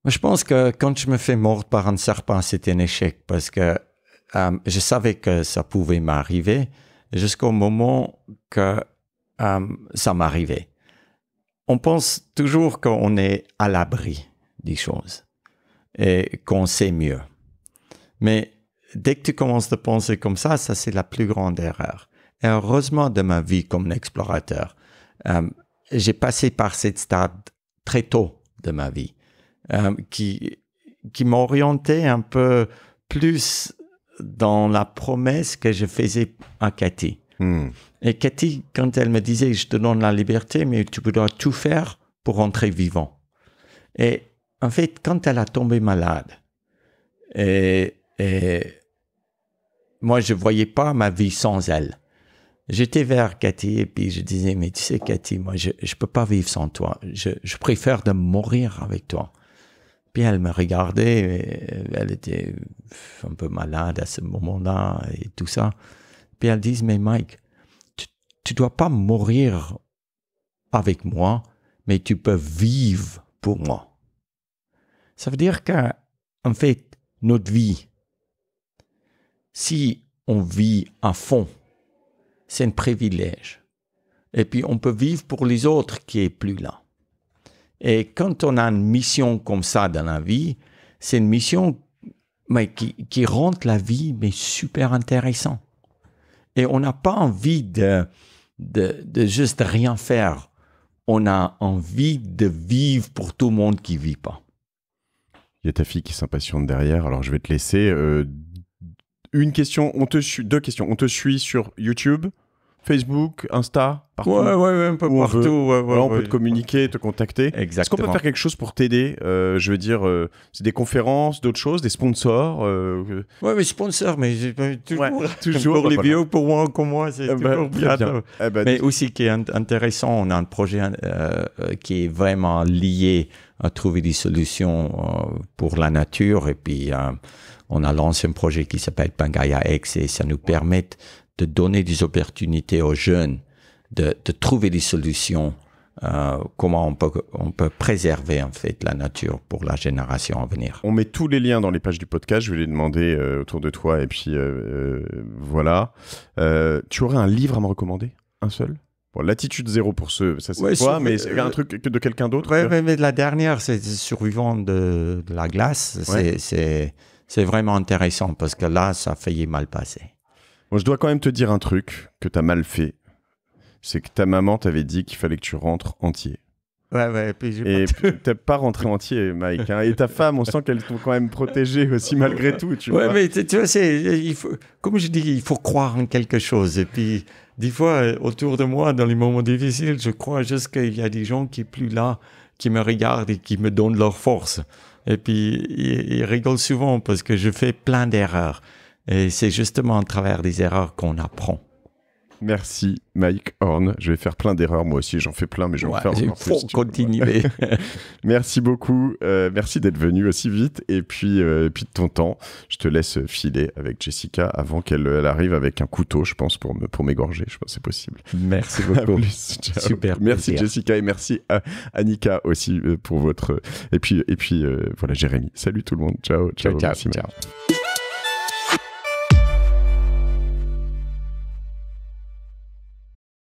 Je pense que quand je me fais mordre par un serpent, c'était un échec parce que euh, je savais que ça pouvait m'arriver jusqu'au moment que euh, ça m'arrivait. On pense toujours qu'on est à l'abri des choses et qu'on sait mieux. Mais dès que tu commences de penser comme ça, ça c'est la plus grande erreur. Et heureusement de ma vie comme explorateur, euh, j'ai passé par cette stade très tôt de ma vie euh, qui, qui m'orientait un peu plus dans la promesse que je faisais à Cathy. Hmm. Et Cathy, quand elle me disait, je te donne la liberté, mais tu dois tout faire pour rentrer vivant. Et en fait, quand elle a tombé malade, et moi, je voyais pas ma vie sans elle. J'étais vers Cathy et puis je disais, mais tu sais, Cathy, moi, je, ne peux pas vivre sans toi. Je, préfère de mourir avec toi. Puis elle me regardait, euh, elle était un peu malade à ce moment-là et tout ça. Puis elle dit, mais Mike, tu, tu dois pas mourir avec moi, mais tu peux vivre pour moi. Ça veut dire qu'en fait, notre vie, si on vit à fond, c'est un privilège. Et puis on peut vivre pour les autres qui est plus là. Et quand on a une mission comme ça dans la vie, c'est une mission mais qui, qui rend la vie mais super intéressante. Et on n'a pas envie de, de, juste rien faire. On a envie de vivre pour tout le monde qui vit pas. Il y a ta fille qui s'impatiente derrière, alors je vais te laisser. Euh, une question, on te suit, deux questions. On te suit sur YouTube, Facebook, Insta, partout. Ouais, ouais, un peu partout. On, peut te communiquer, te contacter. Exactement. Est-ce qu'on peut faire quelque chose pour t'aider euh, Je veux dire, euh, c'est des conférences, d'autres choses, des sponsors. Euh, ouais, mais sponsors, mais toujours, toujours les bio, pour moi, comme moi, c'est eh ben, toujours bien. Eh ben, mais aussi qui est intéressant, on a un projet qui est vraiment lié à trouver des solutions pour la nature et puis on a lancé un projet qui s'appelle Pangaya X et ça nous permet de donner des opportunités aux jeunes, de, trouver des solutions, euh, comment on peut, on peut préserver en fait la nature pour la génération à venir. On met tous les liens dans les pages du podcast, je vais les demander euh, autour de toi et puis euh, voilà. tu aurais un livre à me recommander Un seul l'attitude zéro pour ceux, ça c'est mais un truc de quelqu'un d'autre. la dernière, c'est Survivant de, la glace. C'est c'est vraiment intéressant parce que là, ça a failli mal passer. je dois quand même te dire un truc que tu as mal fait. C'est que ta maman t'avait dit qu'il fallait que tu rentres entier. Ouais, ouais, puis et <laughs> pas rentré entier, Mike. Hein. Et ta femme, on sent qu'elle t'ont quand même protégée aussi malgré tout. Tu ouais, mais tu vois, il faut, comme je dis, il faut croire en quelque chose. Et puis, des fois, euh, autour de moi, dans les moments difficiles, je crois juste qu'il y a des gens qui sont plus là, qui me regardent et qui me donnent leur force. Et puis, il, rigole souvent parce que je fais plein d'erreurs. Et c'est justement à travers des erreurs qu'on apprend. Merci Mike Horn. Je vais faire plein d'erreurs moi aussi, j'en fais plein, mais je vais en faire <laughs> encore plus. continuer. <laughs> merci beaucoup, euh, merci d'être venu aussi vite et puis, euh, puis de ton temps. Je te laisse filer avec Jessica avant qu'elle arrive avec un couteau, je pense, pour me pour m'égorger. Je pense c'est possible. Merci <laughs> beaucoup. Super. Merci Jessica et merci à euh, Annika aussi pour votre et puis et puis voilà Jérémy. Salut tout le monde. Ciao. Ciao. ciao.